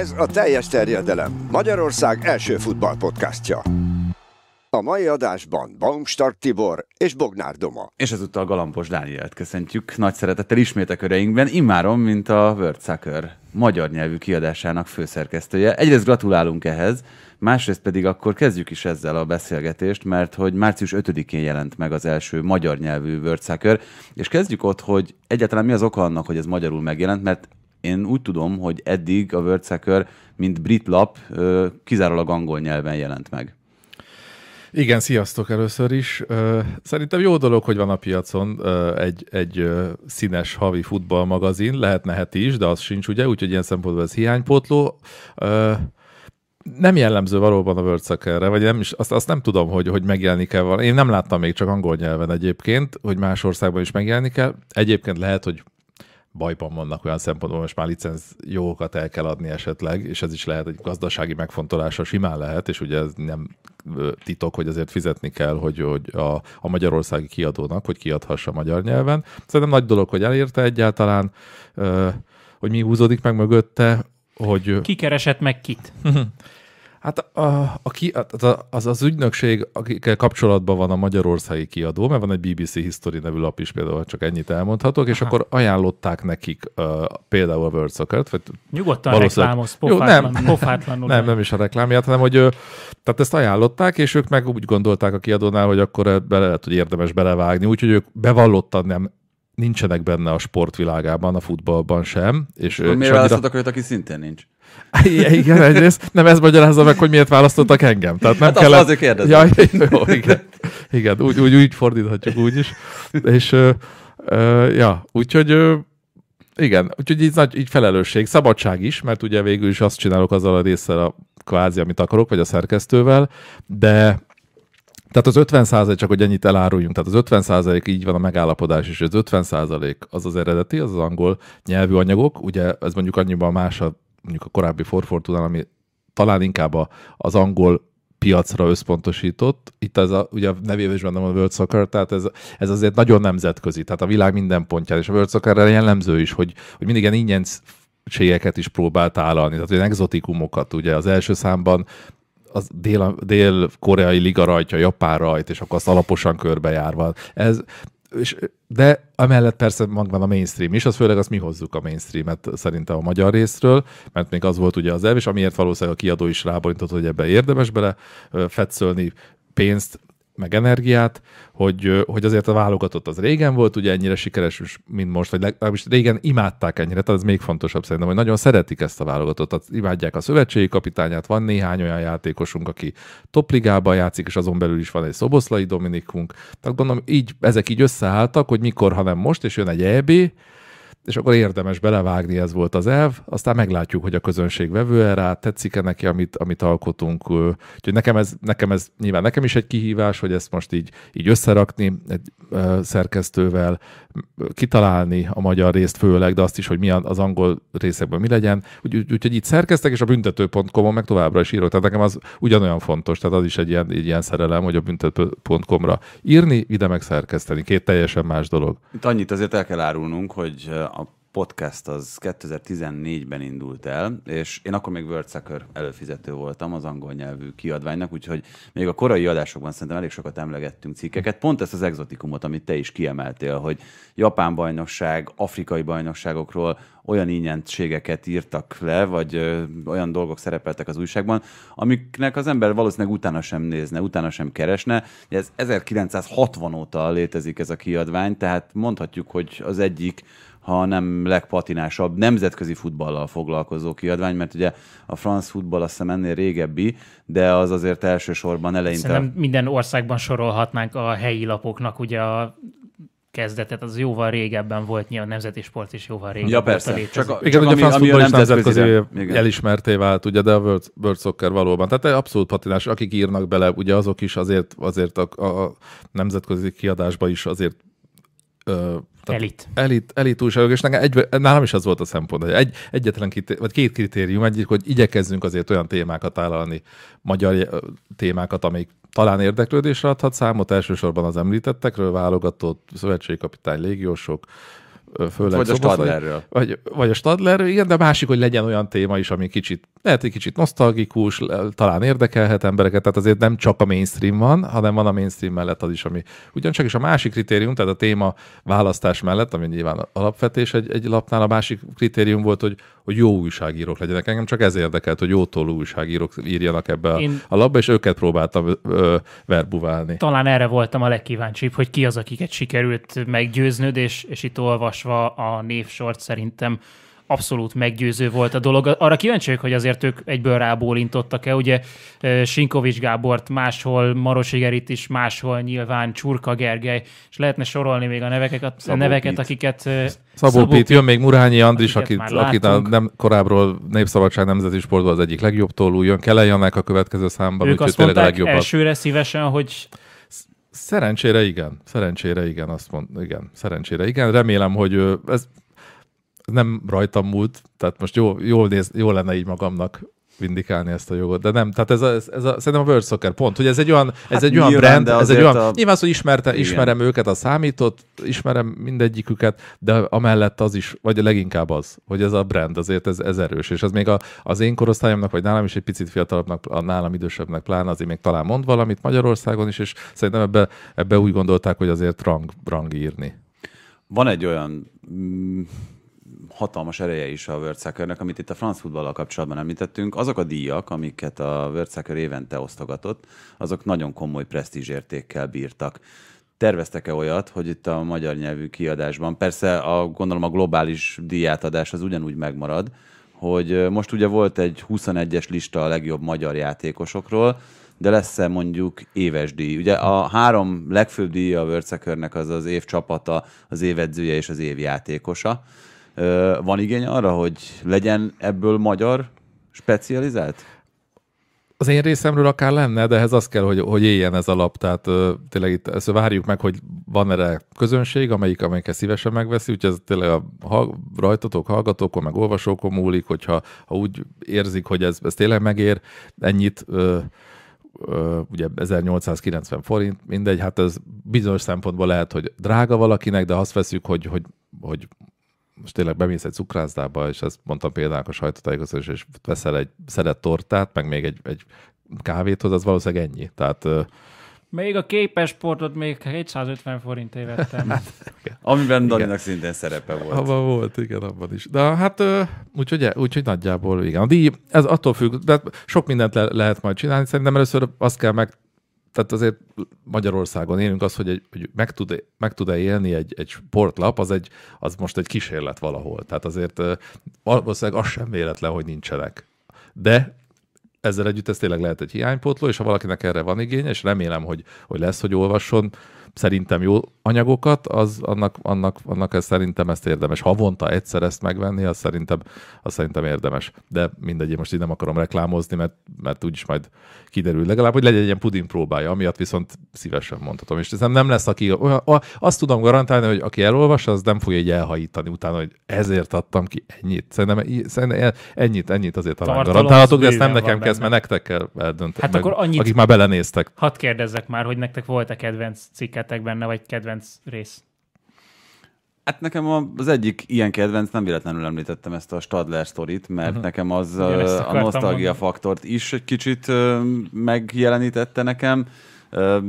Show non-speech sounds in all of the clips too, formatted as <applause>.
Ez a teljes terjedelem. Magyarország első futballpodcastja. A mai adásban Baumstark Tibor és Bognár Doma. És ezúttal Galambos Dánielt köszöntjük nagy szeretettel ismét a köreinkben, immáron, mint a World Soccer magyar nyelvű kiadásának főszerkesztője. Egyrészt gratulálunk ehhez, másrészt pedig akkor kezdjük is ezzel a beszélgetést, mert hogy március 5-én jelent meg az első magyar nyelvű World Soccer, és kezdjük ott, hogy egyáltalán mi az oka annak, hogy ez magyarul megjelent, mert én úgy tudom, hogy eddig a World Soccer, mint brit lap, kizárólag angol nyelven jelent meg. Igen, sziasztok először is. Szerintem jó dolog, hogy van a piacon egy, egy színes havi futballmagazin, lehetne heti is, de az sincs ugye, úgyhogy ilyen szempontból ez hiánypótló nem jellemző valóban a World Soccer-re, vagy nem is, azt, azt nem tudom, hogy, hogy megjelenik-e valami. Én nem láttam még csak angol nyelven egyébként, hogy más országban is megjelenik-e. Egyébként lehet, hogy bajban vannak olyan szempontból, most már licenc jogokat el kell adni esetleg, és ez is lehet egy gazdasági megfontolása simán lehet, és ugye ez nem titok, hogy azért fizetni kell, hogy, hogy a, a magyarországi kiadónak, hogy kiadhassa magyar nyelven. Szerintem nagy dolog, hogy elérte egyáltalán, hogy mi húzódik meg mögötte, hogy... Kikeresett meg kit. <laughs> Hát a, a a, az az ügynökség, akikkel kapcsolatban van a magyarországi kiadó, mert van egy BBC History nevű lap is például, csak ennyit elmondhatok, és Aha. akkor ajánlották nekik uh, például a World Soccer-t. Vagy Nyugodtan reklámoz, pofátlan, nem, pofátlanul. Nem, nem is a reklámját, hanem hogy tehát ezt ajánlották, és ők meg úgy gondolták a kiadónál, hogy akkor bele lehet, hogy érdemes belevágni, úgyhogy ők bevallottan nem nincsenek benne a sportvilágában, a futballban sem. És, és miért választottak hogy aki szintén nincs? Igen, egyrészt nem ez magyarázza meg, hogy miért választottak engem. Tehát nem hát kellett... az, azért kérdezem. Ja, <laughs> jó, igen. igen úgy, úgy, úgy fordíthatjuk úgy is. És, ö, ö, ja, úgyhogy ö, igen, úgyhogy így, nagy, így felelősség, szabadság is, mert ugye végül is azt csinálok azzal a résszel a kvázi, amit akarok, vagy a szerkesztővel, de tehát az 50 százalék, csak hogy ennyit eláruljunk, tehát az 50 százalék így van a megállapodás is, az 50 százalék az az eredeti, az az angol nyelvű anyagok, ugye ez mondjuk annyiban más a mondjuk a korábbi Forfortunál, ami talán inkább a, az angol piacra összpontosított. Itt ez a, ugye a nevében is mondom a World Soccer, tehát ez, ez azért nagyon nemzetközi, tehát a világ minden pontján, és a World Soccer jellemző is, hogy, hogy mindig ilyen ingyenségeket is próbált állalni, tehát olyan exotikumokat, ugye az első számban az dél, dél-koreai liga rajtja, japán rajt, és akkor azt alaposan körbejárva. Ez, és, de emellett persze megvan a mainstream is, az főleg azt mi hozzuk a mainstreamet szerintem a magyar részről, mert még az volt ugye az elv, és amiért valószínűleg a kiadó is ráborintott, hogy ebbe érdemes bele fetszölni pénzt, meg energiát, hogy, hogy azért a válogatott az régen volt, ugye ennyire sikeres, mint most, vagy legalábbis régen imádták ennyire, tehát ez még fontosabb szerintem, hogy nagyon szeretik ezt a válogatottat, imádják a szövetségi kapitányát, van néhány olyan játékosunk, aki topligában játszik, és azon belül is van egy Szoboszlai Dominikunk, tehát gondolom így, ezek így összeálltak, hogy mikor, ha nem most, és jön egy EB, és akkor érdemes belevágni, ez volt az elv, aztán meglátjuk, hogy a közönség vevő rá, tetszik-e neki, amit, amit alkotunk. Úgyhogy nekem ez, nekem ez nyilván nekem is egy kihívás, hogy ezt most így, így összerakni egy szerkesztővel, kitalálni a magyar részt főleg, de azt is, hogy mi az angol részekből mi legyen. Úgyhogy úgy, úgy, így szerkeztek, és a büntető.com-on meg továbbra is írok. Tehát nekem az ugyanolyan fontos, tehát az is egy ilyen, egy ilyen szerelem, hogy a büntető.com-ra írni, ide meg szerkeszteni. Két teljesen más dolog. Itt annyit azért el kell árulnunk, hogy podcast az 2014-ben indult el, és én akkor még World Sucker előfizető voltam az angol nyelvű kiadványnak, úgyhogy még a korai adásokban szerintem elég sokat emlegettünk cikkeket. Pont ezt az exotikumot, amit te is kiemeltél, hogy japán bajnokság, afrikai bajnokságokról olyan ínyentségeket írtak le, vagy ö, olyan dolgok szerepeltek az újságban, amiknek az ember valószínűleg utána sem nézne, utána sem keresne. Ez 1960 óta létezik ez a kiadvány, tehát mondhatjuk, hogy az egyik ha nem legpatinásabb nemzetközi futballal foglalkozó kiadvány, mert ugye a franc futball azt hiszem ennél régebbi, de az azért elsősorban eleinte... Szerintem minden országban sorolhatnánk a helyi lapoknak ugye a kezdetet, az jóval régebben volt, nyilván a nemzeti sport is jóval régebben. Ja persze, a csak, a, csak igen, ugye ami, ami a nemzetközi igen. elismerté vált, ugye, de a World, World Soccer valóban. Tehát egy abszolút patinás, akik írnak bele, ugye azok is azért, azért a, a, a nemzetközi kiadásba is azért ö, elit. Elit, elit újságok, és nekem egy, nálam is az volt a szempont, hogy egy, egyetlen kritérium vagy két kritérium, egyik, hogy igyekezzünk azért olyan témákat állalni, magyar témákat, amik talán érdeklődésre adhat számot, elsősorban az említettekről, válogatott szövetségkapitány, légiósok, főleg Vagy a Stadlerről. Vagy, vagy a Stadlerről, igen, de másik, hogy legyen olyan téma is, ami kicsit, lehet egy kicsit nosztalgikus, talán érdekelhet embereket, tehát azért nem csak a mainstream van, hanem van a mainstream mellett az is, ami ugyancsak is a másik kritérium, tehát a téma választás mellett, ami nyilván alapvetés egy, egy lapnál, a másik kritérium volt, hogy, hogy jó újságírók legyenek. Engem csak ez érdekelt, hogy jótól újságírók írjanak ebbe a, Én... a lapba, és őket próbáltam ö, verbuválni. Talán erre voltam a legkíváncsibb, hogy ki az, akiket sikerült meggyőznöd, és, és itt olvas olvasva a névsort szerintem abszolút meggyőző volt a dolog. Arra kíváncsi hogy azért ők egyből rábólintottak-e. Ugye Sinkovics Gábort máshol, Marosi Gerit is máshol, nyilván Csurka Gergely, és lehetne sorolni még a neveket, a neveket akiket... Szabó, Szabó Pít, jön még Murányi Andris, akit, akit, a nem, korábbról Népszabadság Nemzeti Sportban az egyik legjobb tólú, jön Kele Janák a következő számban, ők azt a legjobb. elsőre szívesen, hogy Szerencsére igen, szerencsére igen, azt mond, igen, szerencsére igen. Remélem, hogy ez nem rajtam múlt, tehát most jó, jól, néz, jól lenne így magamnak vindikálni ezt a jogot. De nem, tehát ez, a, ez a, szerintem a World Soccer pont, hogy ez egy olyan, hát ez egy olyan brand, ez egy olyan, a... nyilván az, hogy ismerte, Igen. őket, a számított, ismerem mindegyiküket, de amellett az is, vagy leginkább az, hogy ez a brand azért ez, ez erős, és ez még a, az én korosztályomnak, vagy nálam is egy picit fiatalabbnak, a nálam idősebbnek pláne azért még talán mond valamit Magyarországon is, és szerintem ebbe, ebbe úgy gondolták, hogy azért rang, rang írni. Van egy olyan mm, hatalmas ereje is a World nek, amit itt a franc futballal kapcsolatban említettünk. Azok a díjak, amiket a World Soccer évente osztogatott, azok nagyon komoly presztízsértékkel bírtak terveztek-e olyat, hogy itt a magyar nyelvű kiadásban, persze a, gondolom a globális díjátadás az ugyanúgy megmarad, hogy most ugye volt egy 21-es lista a legjobb magyar játékosokról, de lesz-e mondjuk éves díj? Ugye a három legfőbb díja a World az az év csapata, az évedzője és az év játékosa. Van igény arra, hogy legyen ebből magyar specializált? Az én részemről akár lenne, de ehhez az kell, hogy, hogy éljen ez a lap. Tehát ö, tényleg itt ezt várjuk meg, hogy van erre közönség, amelyik, amelyikkel szívesen megveszi, úgyhogy ez tényleg a ha, rajtatok, hallgatókon, meg olvasókon múlik, hogyha ha úgy érzik, hogy ez, ez tényleg megér ennyit, ö, ugye 1890 forint, mindegy, hát ez bizonyos szempontból lehet, hogy drága valakinek, de azt veszük, hogy, hogy, hogy most tényleg bemész egy cukrászdába, és ezt mondtam például a sajtótájékoztatás, és veszel egy szedett tortát, meg még egy, egy kávét hoz, az valószínűleg ennyi. Tehát még a képes sportot még 750 forintért vettem. hát, Amiben Daninak szintén szerepe volt. Abban volt, igen, abban is. De hát úgyhogy, úgyhogy nagyjából igen. A díj, ez attól függ, de sok mindent le, lehet majd csinálni. Szerintem először azt kell meg tehát azért Magyarországon élünk az, hogy, egy, hogy meg, tud, meg tud-e élni egy, egy sportlap, az, egy, az most egy kísérlet valahol. Tehát azért valószínűleg az sem véletlen, hogy nincsenek. De ezzel együtt ez tényleg lehet egy hiánypótló, és ha valakinek erre van igénye, és remélem, hogy, hogy lesz, hogy olvasson, szerintem jó anyagokat, az annak, annak, annak ez szerintem ezt érdemes. Havonta egyszer ezt megvenni, az szerintem, az szerintem érdemes. De mindegy, én most így nem akarom reklámozni, mert, mert úgyis majd kiderül. Legalább, hogy legyen egy ilyen puding próbája, amiatt viszont szívesen mondhatom. És ez nem lesz, aki... Azt tudom garantálni, hogy aki elolvas, az nem fogja így elhajítani utána, hogy ezért adtam ki ennyit. Szerintem, szerintem e- ennyit, ennyit azért talán Tartalom garantálhatok, de ezt nem nekem kezd, mert nektek kell eldönteni. Hát meg, akkor annyit, akik már belenéztek. Hadd kérdezzek már, hogy nektek volt-e kedvenc cikk reménykedtek benne, vagy kedvenc rész? Hát nekem az egyik ilyen kedvenc, nem véletlenül említettem ezt a Stadler sztorit, mert uh-huh. nekem az Igen, a nosztalgia mondani. faktort is egy kicsit megjelenítette nekem.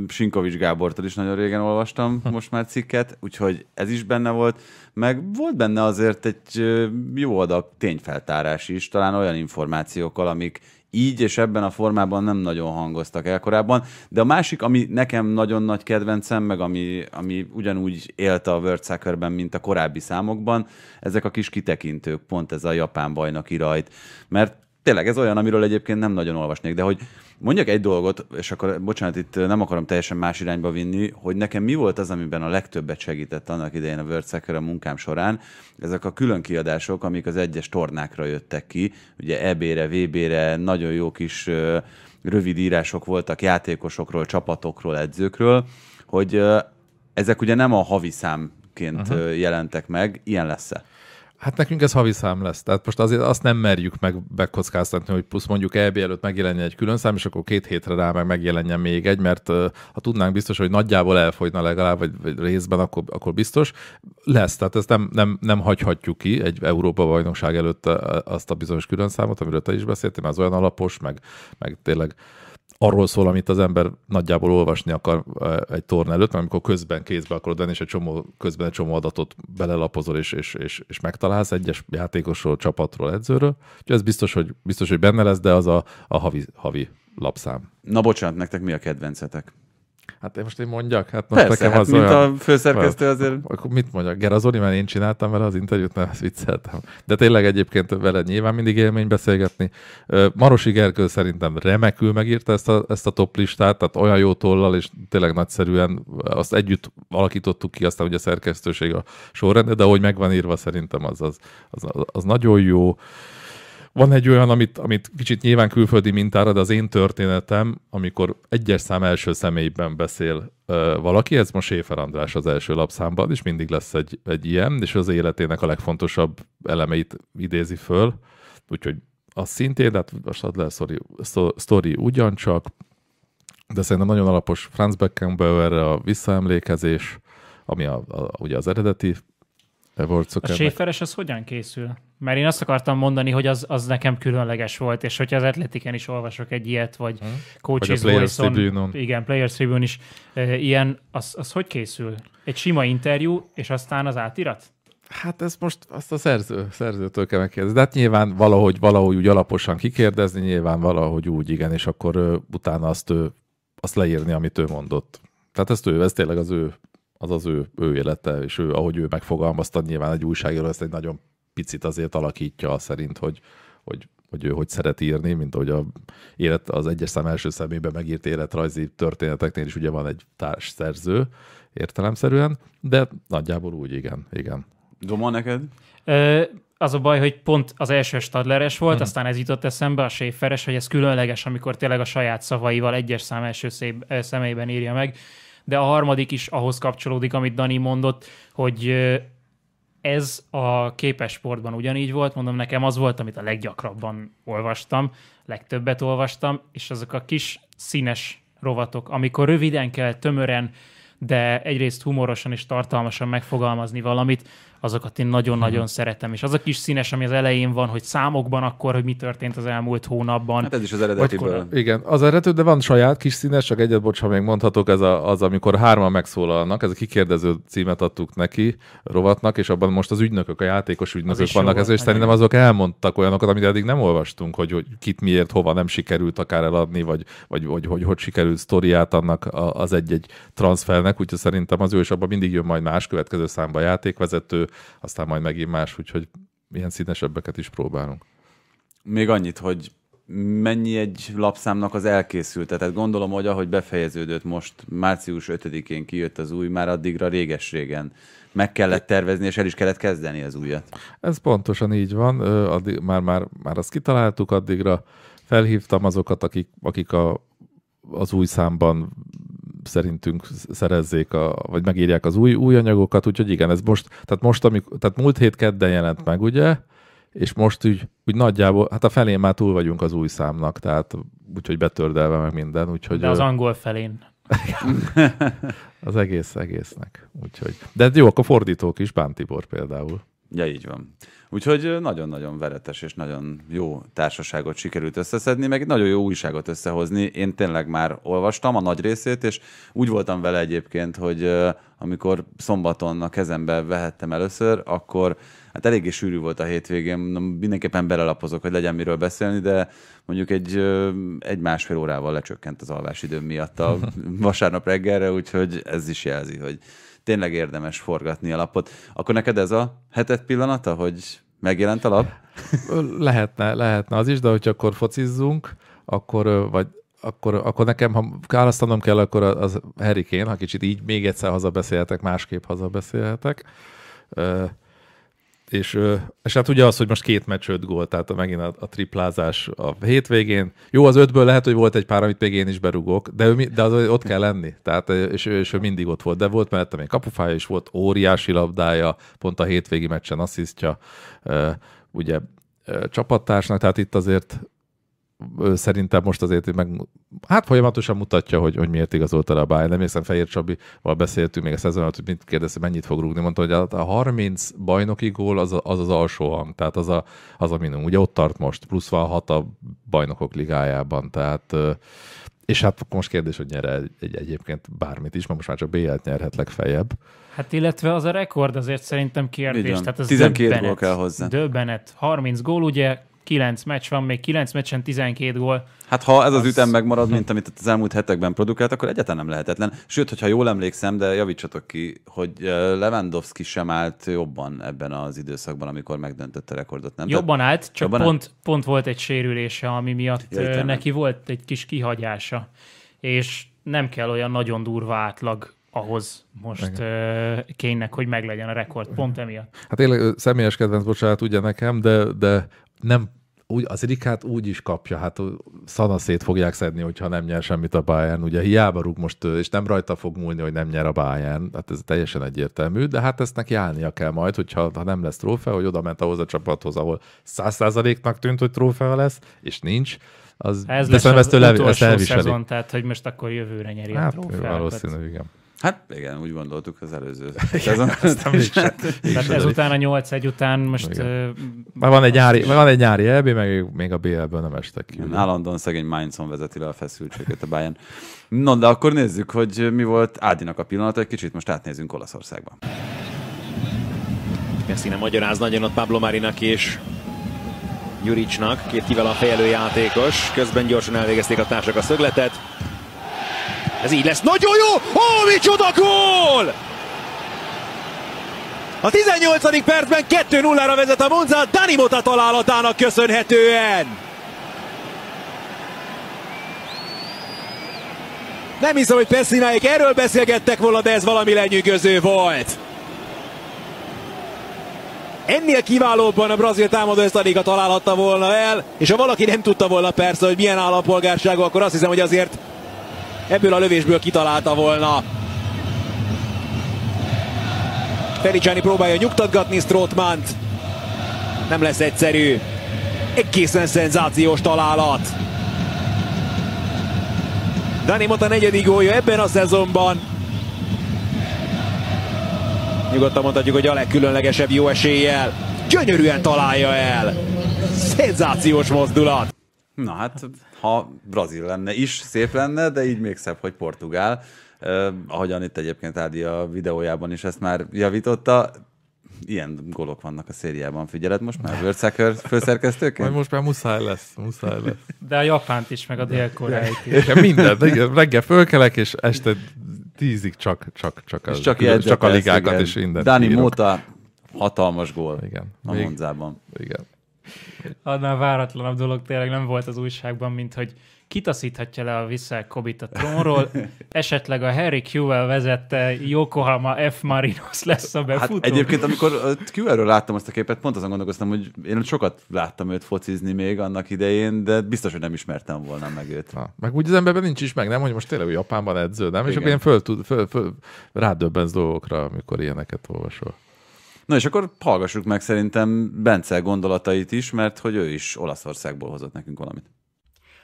Sinkovics Gábortól is nagyon régen olvastam hm. most már cikket, úgyhogy ez is benne volt, meg volt benne azért egy jó adag tényfeltárás is, talán olyan információkkal, amik így és ebben a formában nem nagyon hangoztak el korábban. De a másik, ami nekem nagyon nagy kedvencem, meg ami, ami ugyanúgy élt a World Soccerben, mint a korábbi számokban, ezek a kis kitekintők, pont ez a japán bajnoki rajt. Mert tényleg ez olyan, amiről egyébként nem nagyon olvasnék, de hogy mondjak egy dolgot, és akkor bocsánat, itt nem akarom teljesen más irányba vinni, hogy nekem mi volt az, amiben a legtöbbet segített annak idején a World Soccer a munkám során, ezek a külön kiadások, amik az egyes tornákra jöttek ki, ugye EB-re, VB-re, nagyon jó kis rövid írások voltak játékosokról, csapatokról, edzőkről, hogy ezek ugye nem a havi számként uh-huh. jelentek meg, ilyen lesz-e? Hát nekünk ez havi szám lesz. Tehát most azért azt nem merjük meg bekockáztatni, hogy plusz mondjuk EB előtt megjelenjen egy külön szám, és akkor két hétre rá meg megjelenjen még egy, mert ha tudnánk biztos, hogy nagyjából elfogyna legalább, vagy, vagy részben, akkor, akkor biztos lesz. Tehát ezt nem, nem, nem hagyhatjuk ki egy Európa bajnokság előtt azt a bizonyos külön számot, amiről te is beszéltél, mert az olyan alapos, meg, meg tényleg arról szól, amit az ember nagyjából olvasni akar egy torna előtt, mert amikor közben kézbe akarod venni, és egy csomó, közben egy csomó adatot belelapozol, és, és, és, és megtalálsz egyes játékosról, csapatról, edzőről. Úgyhogy ez biztos, hogy, biztos, hogy benne lesz, de az a, a havi, havi lapszám. Na bocsánat, nektek mi a kedvencetek? Hát én most én mondjak? Hát most Persze, nekem hát az mint olyan, a főszerkesztő azért... Akkor mit mondjak? Gerazoli, mert én csináltam vele az interjút, nem ezt vicceltem. De tényleg egyébként vele nyilván mindig élmény beszélgetni. Marosi Gergő szerintem remekül megírta ezt a, ezt a top listát, tehát olyan jó tollal, és tényleg nagyszerűen azt együtt alakítottuk ki, aztán ugye a szerkesztőség a sorrendet, de ahogy megvan írva szerintem az, az, az, az, az nagyon jó. Van egy olyan, amit, amit kicsit nyilván külföldi mintára, de az én történetem, amikor egyes szám első személyben beszél ö, valaki, ez most Séfer András az első lapszámban, és mindig lesz egy, egy ilyen, és az életének a legfontosabb elemeit idézi föl, úgyhogy az szintén, tehát a Sadler sztori, sztori ugyancsak, de szerintem nagyon alapos Franz Beckenbauer a visszaemlékezés, ami a, a, ugye az eredeti Wordszokennek. A séferes az hogyan készül? Mert én azt akartam mondani, hogy az, az nekem különleges volt, és hogyha az Atletiken is olvasok egy ilyet, vagy hmm. Coaches vagy Players Tribune-on. Igen, Players Tribune is. E, ilyen, az, az hogy készül? Egy sima interjú, és aztán az átirat? Hát ez most azt a szerző, szerzőtől kell megkérdezni. De hát nyilván valahogy, valahogy úgy alaposan kikérdezni, nyilván valahogy úgy, igen, és akkor ő, utána azt, ő, azt leírni, amit ő mondott. Tehát ezt ő, ez tényleg az ő az az ő, ő élete, és ő, ahogy ő megfogalmazta, nyilván egy újságíró ezt egy nagyon picit azért alakítja szerint, hogy, hogy, hogy ő hogy szeret írni, mint hogy a élet, az egyes szám első szemében megírt életrajzi történeteknél is ugye van egy társ szerző értelemszerűen, de nagyjából úgy, igen, igen. Doma neked? Ö, az a baj, hogy pont az első Stadleres volt, hmm. aztán ez jutott eszembe, a Schaeferes, hogy ez különleges, amikor tényleg a saját szavaival egyes szám első szép, személyben írja meg, de a harmadik is ahhoz kapcsolódik, amit Dani mondott, hogy ez a képesportban ugyanígy volt, mondom nekem az volt, amit a leggyakrabban olvastam, legtöbbet olvastam, és azok a kis színes rovatok, amikor röviden kell, tömören, de egyrészt humorosan és tartalmasan megfogalmazni valamit, azokat én nagyon-nagyon hmm. szeretem. És az a kis színes, ami az elején van, hogy számokban akkor, hogy mi történt az elmúlt hónapban. Hát ez is az eredetiből. Igen, az eredetű, de van saját kis színes, csak egyet, bocs, ha még mondhatok, ez a, az, amikor hárman megszólalnak, ez a kikérdező címet adtuk neki, rovatnak, és abban most az ügynökök, a játékos ügynökök az vannak, ezért szerintem azok elmondtak olyanokat, amit eddig nem olvastunk, hogy, hogy kit miért, hova nem sikerült akár eladni, vagy, vagy hogy, hogy, hogy sikerült sztoriát annak az egy-egy transfernek, úgyhogy szerintem az ő, és abban mindig jön majd más következő számba játékvezető, aztán majd megint más, úgyhogy ilyen színesebbeket is próbálunk. Még annyit, hogy mennyi egy lapszámnak az elkészült? Tehát gondolom, hogy ahogy befejeződött most, március 5-én kijött az új, már addigra réges-régen meg kellett tervezni, és el is kellett kezdeni az újat. Ez pontosan így van, addig, már, már, már azt kitaláltuk, addigra felhívtam azokat, akik, akik a, az új számban szerintünk szerezzék, a, vagy megírják az új, új anyagokat, úgyhogy igen, ez most, tehát most, amikor, tehát múlt hét kedden jelent meg, ugye, és most úgy, úgy nagyjából, hát a felén már túl vagyunk az új számnak, tehát úgyhogy betördelve meg minden, úgyhogy... De az ő... angol felén. <laughs> az egész egésznek, úgyhogy. De hát jó, akkor fordítók is, Bán Tibor például. Ja, így van. Úgyhogy nagyon-nagyon veretes és nagyon jó társaságot sikerült összeszedni, meg nagyon jó újságot összehozni. Én tényleg már olvastam a nagy részét, és úgy voltam vele egyébként, hogy amikor szombaton a kezembe vehettem először, akkor hát eléggé sűrű volt a hétvégén, mindenképpen belelapozok, hogy legyen miről beszélni, de mondjuk egy, egy másfél órával lecsökkent az alvásidőm miatt a <laughs> vasárnap reggelre, úgyhogy ez is jelzi, hogy tényleg érdemes forgatni a lapot. Akkor neked ez a hetet pillanata, hogy megjelent a lap? lehetne, lehetne az is, de hogyha akkor focizzunk, akkor, vagy akkor, akkor nekem, ha választanom kell, akkor az Herikén, ha kicsit így még egyszer hazabeszélhetek, másképp hazabeszélhetek. És, és hát ugye az, hogy most két meccs öt gól, tehát megint a, a triplázás a hétvégén. Jó, az ötből lehet, hogy volt egy pár, amit még én is berugok, de, ő, de az, ott kell lenni, tehát, és, és ő mindig ott volt. De volt mellette még kapufája is, volt óriási labdája, pont a hétvégi meccsen asszisztja, ugye csapattársnak, tehát itt azért szerintem most azért meg, hát folyamatosan mutatja, hogy, hogy miért igazolta a Bayern. Nem érszem, Fehér Csabival beszéltünk még a szezon alatt, hogy mit kérdezte, mennyit fog rúgni. Mondta, hogy hát a 30 bajnoki gól az a, az, az alsó hang, tehát az a, az a minimum. Ugye ott tart most, plusz van hat a bajnokok ligájában, tehát és hát most kérdés, hogy nyere egy, egy, egyébként bármit is, mert most már csak B-et nyerhet legfeljebb. Hát illetve az a rekord azért szerintem kérdés. Tehát az 12 döbbenet, gól kell hozzá. Döbbenet. 30 gól, ugye 9 meccs van, még 9 meccsen 12 gól. Hát ha ez az, az ütem megmarad, mint amit az elmúlt hetekben produkált, akkor egyáltalán nem lehetetlen. Sőt, hogyha jól emlékszem, de javítsatok ki, hogy eh, Lewandowski sem állt jobban ebben az időszakban, amikor megdöntött a rekordot, nem? Jobban állt, csak jobban pont, állt? pont volt egy sérülése, ami miatt ja, eh, neki nem. volt egy kis kihagyása. És nem kell olyan nagyon durva átlag ahhoz most uh, eh, kénynek, hogy meglegyen a rekord, pont emiatt. Hát tényleg személyes kedvenc, bocsánat, ugye nekem, de, de nem úgy, az Rikát úgy is kapja, hát szanaszét fogják szedni, hogyha nem nyer semmit a Bayern, ugye hiába rúg most, és nem rajta fog múlni, hogy nem nyer a Bayern, hát ez teljesen egyértelmű, de hát ezt neki állnia kell majd, hogyha ha nem lesz trófea, hogy oda ment ahhoz a csapathoz, ahol száz százaléknak tűnt, hogy trófea lesz, és nincs, az, ez de lesz az ezt, ezt Szezon, tehát hogy most akkor jövőre nyeri hát, a trófeát. Valószínű, igen. Hát igen, úgy gondoltuk az előző <laughs> szezon. Tehát <laughs> <laughs> hát ezután a 8-1 után most... Uh, van egy nyári, van egy nyári EB, meg még a BL-ből e nem estek ki. Állandóan szegény Mindson vezeti le a feszültséget a Bayern. No, de akkor nézzük, hogy mi volt Ádinak a pillanat, egy kicsit most átnézünk Olaszországban. nem magyaráz nagyon ott Pablo Marinak és Juricsnak, két kivel a fejelő játékos, közben gyorsan elvégezték a társak a szögletet. Ez így lesz. Nagyon jó! Ó, micsoda gól! A 18. percben 2-0-ra vezet a Monza Dani Mota találatának köszönhetően. Nem hiszem, hogy Pesszináik erről beszélgettek volna, de ez valami lenyűgöző volt. Ennél kiválóbban a brazil támadó ezt a találhatta volna el, és ha valaki nem tudta volna persze, hogy milyen állampolgárságú, akkor azt hiszem, hogy azért ebből a lövésből kitalálta volna. Fericsáni próbálja nyugtatgatni Strootmant. Nem lesz egyszerű. Egészen szenzációs találat. Dani Mota negyedik gólja ebben a szezonban. Nyugodtan mondhatjuk, hogy a legkülönlegesebb jó eséllyel. Gyönyörűen találja el. Szenzációs mozdulat. Na hát ha brazil lenne is, szép lenne, de így még szebb, hogy portugál. Uh, ahogyan itt egyébként Ádi a videójában is ezt már javította, ilyen golok vannak a szériában, figyeled most már Soccer főszerkesztőként? Majd most már muszáj lesz, muszáj lesz. De a Japánt is, meg a dél is. Ja, minden, reggel fölkelek, és este tízig csak, csak, csak, az, csak, külön, csak a ligákat, igen. és minden. Dani írok. Móta hatalmas gól igen. a Monzában. Igen annál váratlanabb dolog tényleg nem volt az újságban, mint hogy kitaszíthatja le a Visszák Kobit a trónról, esetleg a Harry Q-vel vezette Yokohama F. Marinos lesz a hát befutó. Hát egyébként, amikor Kewellről láttam azt a képet, pont azon gondolkoztam, hogy én sokat láttam őt focizni még annak idején, de biztos, hogy nem ismertem volna meg őt. Ha. Meg úgy az emberben nincs is meg, nem, hogy most tényleg Japánban edző, nem? Igen. És akkor én föl, föl, föl, föl rádöbbensz dolgokra, amikor ilyeneket olvasol. Na és akkor hallgassuk meg szerintem Bence gondolatait is, mert hogy ő is Olaszországból hozott nekünk valamit.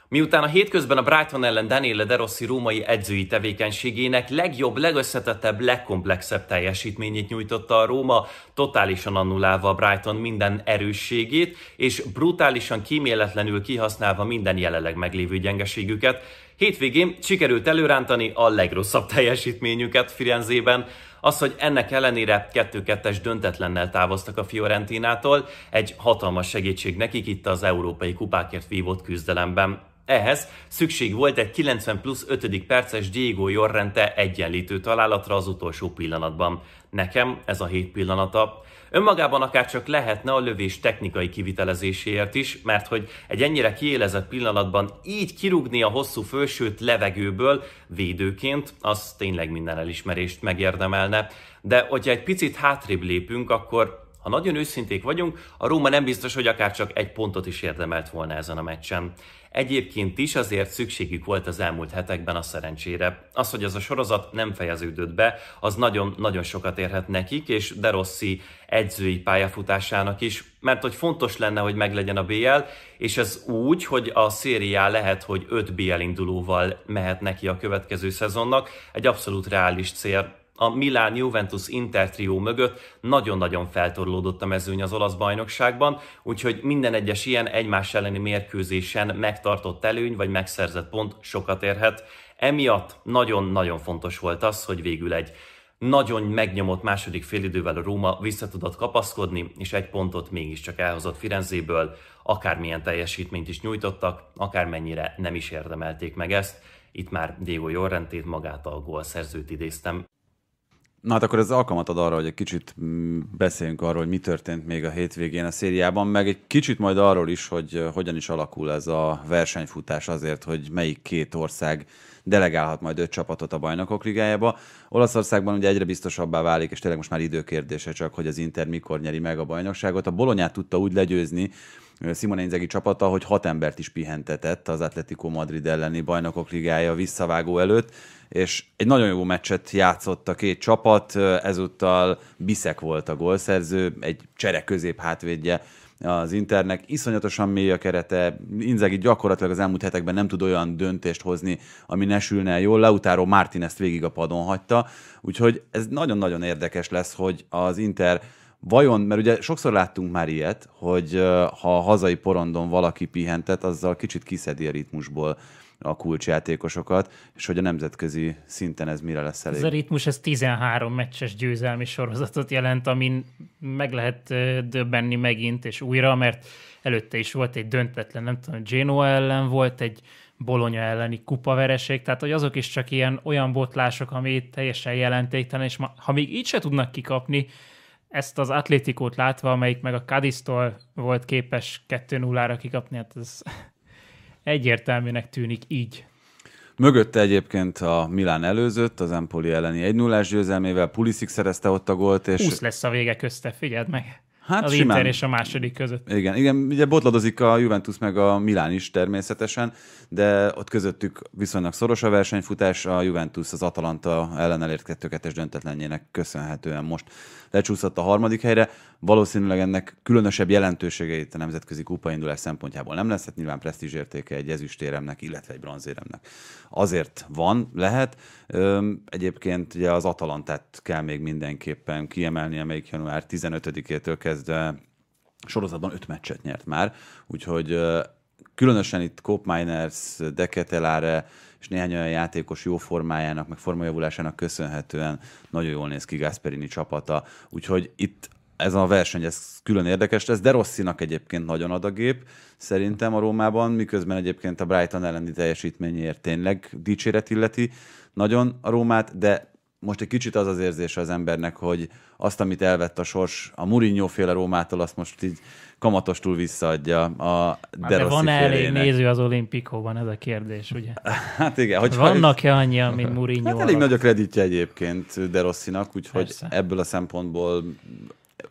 Miután a hétközben a Brighton ellen Daniele De Rossi római edzői tevékenységének legjobb, legösszetettebb, legkomplexebb teljesítményét nyújtotta a Róma, totálisan annulálva a Brighton minden erősségét, és brutálisan kíméletlenül kihasználva minden jelenleg meglévő gyengeségüket, Hétvégén sikerült előrántani a legrosszabb teljesítményüket Firenzében, az, hogy ennek ellenére 2-2-es döntetlennel távoztak a Fiorentinától, egy hatalmas segítség nekik itt az európai kupákért vívott küzdelemben. Ehhez szükség volt egy 90 plusz 5. perces Diego Jorrente egyenlítő találatra az utolsó pillanatban. Nekem ez a hét pillanata. Önmagában akár csak lehetne a lövés technikai kivitelezéséért is, mert hogy egy ennyire kiélezett pillanatban így kirúgni a hosszú fősőt levegőből védőként, az tényleg minden elismerést megérdemelne. De hogyha egy picit hátrébb lépünk, akkor ha nagyon őszinték vagyunk, a Róma nem biztos, hogy akár csak egy pontot is érdemelt volna ezen a meccsen. Egyébként is azért szükségük volt az elmúlt hetekben a szerencsére. Az, hogy ez a sorozat nem fejeződött be, az nagyon-nagyon sokat érhet nekik, és De Rossi edzői pályafutásának is, mert hogy fontos lenne, hogy meglegyen a BL, és ez úgy, hogy a szériá lehet, hogy 5 BL indulóval mehet neki a következő szezonnak, egy abszolút reális cél a Milán Juventus Inter trió mögött nagyon-nagyon feltorlódott a mezőny az olasz bajnokságban, úgyhogy minden egyes ilyen egymás elleni mérkőzésen megtartott előny vagy megszerzett pont sokat érhet. Emiatt nagyon-nagyon fontos volt az, hogy végül egy nagyon megnyomott második félidővel a Róma visszatudott kapaszkodni, és egy pontot mégiscsak elhozott Firenzéből, akármilyen teljesítményt is nyújtottak, akármennyire nem is érdemelték meg ezt. Itt már Diego Jorrentét, magát a gólszerzőt idéztem. Na hát akkor ez alkalmat ad arra, hogy egy kicsit mm, beszéljünk arról, hogy mi történt még a hétvégén a szériában, meg egy kicsit majd arról is, hogy hogyan is alakul ez a versenyfutás azért, hogy melyik két ország delegálhat majd öt csapatot a bajnokok ligájába. Olaszországban ugye egyre biztosabbá válik, és tényleg most már időkérdése csak, hogy az Inter mikor nyeri meg a bajnokságot. A Bolonyát tudta úgy legyőzni, Simone Inzaghi csapata, hogy hat embert is pihentetett az Atletico Madrid elleni bajnokok ligája visszavágó előtt, és egy nagyon jó meccset játszott a két csapat, ezúttal Biszek volt a gólszerző, egy csere közép hátvédje az Internek. Iszonyatosan mély a kerete, Inzaghi gyakorlatilag az elmúlt hetekben nem tud olyan döntést hozni, ami ne sülne jól. Lautaro Martin ezt végig a padon hagyta, úgyhogy ez nagyon-nagyon érdekes lesz, hogy az Inter vajon, mert ugye sokszor láttunk már ilyet, hogy ha a hazai porondon valaki pihentet, azzal kicsit kiszedi a ritmusból a kulcsjátékosokat, és hogy a nemzetközi szinten ez mire lesz elég. Ez a ritmus, ez 13 meccses győzelmi sorozatot jelent, amin meg lehet döbbenni megint és újra, mert előtte is volt egy döntetlen, nem tudom, Genoa ellen volt egy Bolonya elleni kupavereség, tehát hogy azok is csak ilyen olyan botlások, ami teljesen jelentéktelen, és ma, ha még így se tudnak kikapni, ezt az atlétikót látva, amelyik meg a cadiz volt képes 2-0-ra kikapni, hát ez <laughs> egyértelműnek tűnik így. Mögötte egyébként a Milán előzött, az Empoli elleni 1 0 győzelmével, Pulisic szerezte ott a gólt. És... 20 lesz a vége közte, figyeld meg! Hát az simán. Inter és a második között. Igen, igen, ugye botladozik a Juventus meg a Milán is természetesen, de ott közöttük viszonylag szoros a versenyfutás, a Juventus az Atalanta ellen elért kettőketes döntetlenjének köszönhetően most lecsúszott a harmadik helyre. Valószínűleg ennek különösebb jelentőségeit a nemzetközi kupaindulás szempontjából nem lesz, hát nyilván presztízsértéke egy ezüstéremnek, illetve egy bronzéremnek. Azért van, lehet, Egyébként ugye az Atalantát kell még mindenképpen kiemelni, amelyik január 15-től kezdve sorozatban öt meccset nyert már, úgyhogy különösen itt Cope Miners, Deketelare és néhány olyan játékos jó formájának, meg formajavulásának köszönhetően nagyon jól néz ki Gasperini csapata. Úgyhogy itt ez a verseny, ez külön érdekes lesz, de Rosszinak egyébként nagyon ad a gép, szerintem a Rómában, miközben egyébként a Brighton elleni teljesítményért tényleg dicséret illeti nagyon a Rómát, de most egy kicsit az az érzése az embernek, hogy azt, amit elvett a sors a Mourinho féle Rómától, azt most így kamatostul visszaadja a De van elég néző az olimpikóban, ez a kérdés, ugye? Hát igen. Hogy Vannak-e annyi, mint Mourinho? Hát elég alatt? nagy a kreditje egyébként De Rossinak, úgyhogy Persze. ebből a szempontból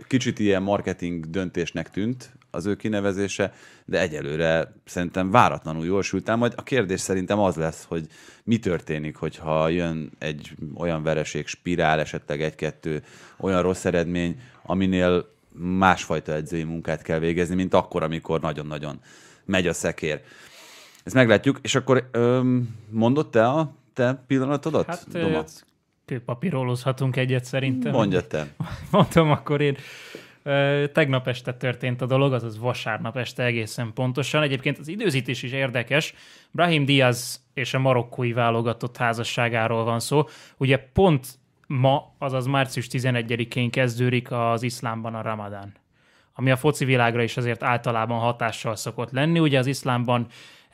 Kicsit ilyen marketing döntésnek tűnt az ő kinevezése, de egyelőre szerintem váratlanul jól sült el. Majd a kérdés szerintem az lesz, hogy mi történik, hogyha jön egy olyan vereség, spirál, esetleg egy-kettő olyan rossz eredmény, aminél másfajta edzői munkát kell végezni, mint akkor, amikor nagyon-nagyon megy a szekér. Ezt meglátjuk, és akkor öm, mondott te a te pillanatodat, hát, Doma? papírolózhatunk egyet szerintem. Mondja te. <laughs> Mondom, akkor én tegnap este történt a dolog, azaz vasárnap este egészen pontosan. Egyébként az időzítés is érdekes. Brahim Diaz és a marokkói válogatott házasságáról van szó. Ugye pont ma, azaz március 11-én kezdődik az iszlámban a ramadán ami a foci világra is azért általában hatással szokott lenni. Ugye az iszlámban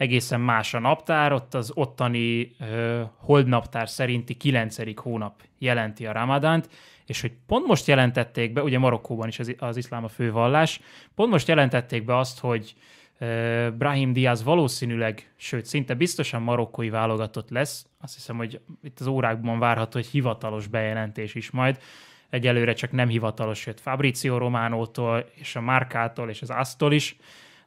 egészen más a naptár, ott az ottani ö, holdnaptár szerinti 9. hónap jelenti a ramadánt, és hogy pont most jelentették be, ugye Marokkóban is az, az iszlám a fővallás, pont most jelentették be azt, hogy ö, Brahim Diaz valószínűleg, sőt szinte biztosan marokkói válogatott lesz, azt hiszem, hogy itt az órákban várható egy hivatalos bejelentés is majd, egyelőre csak nem hivatalos jött Fabrizio Románótól, és a Márkától, és az Asztól is,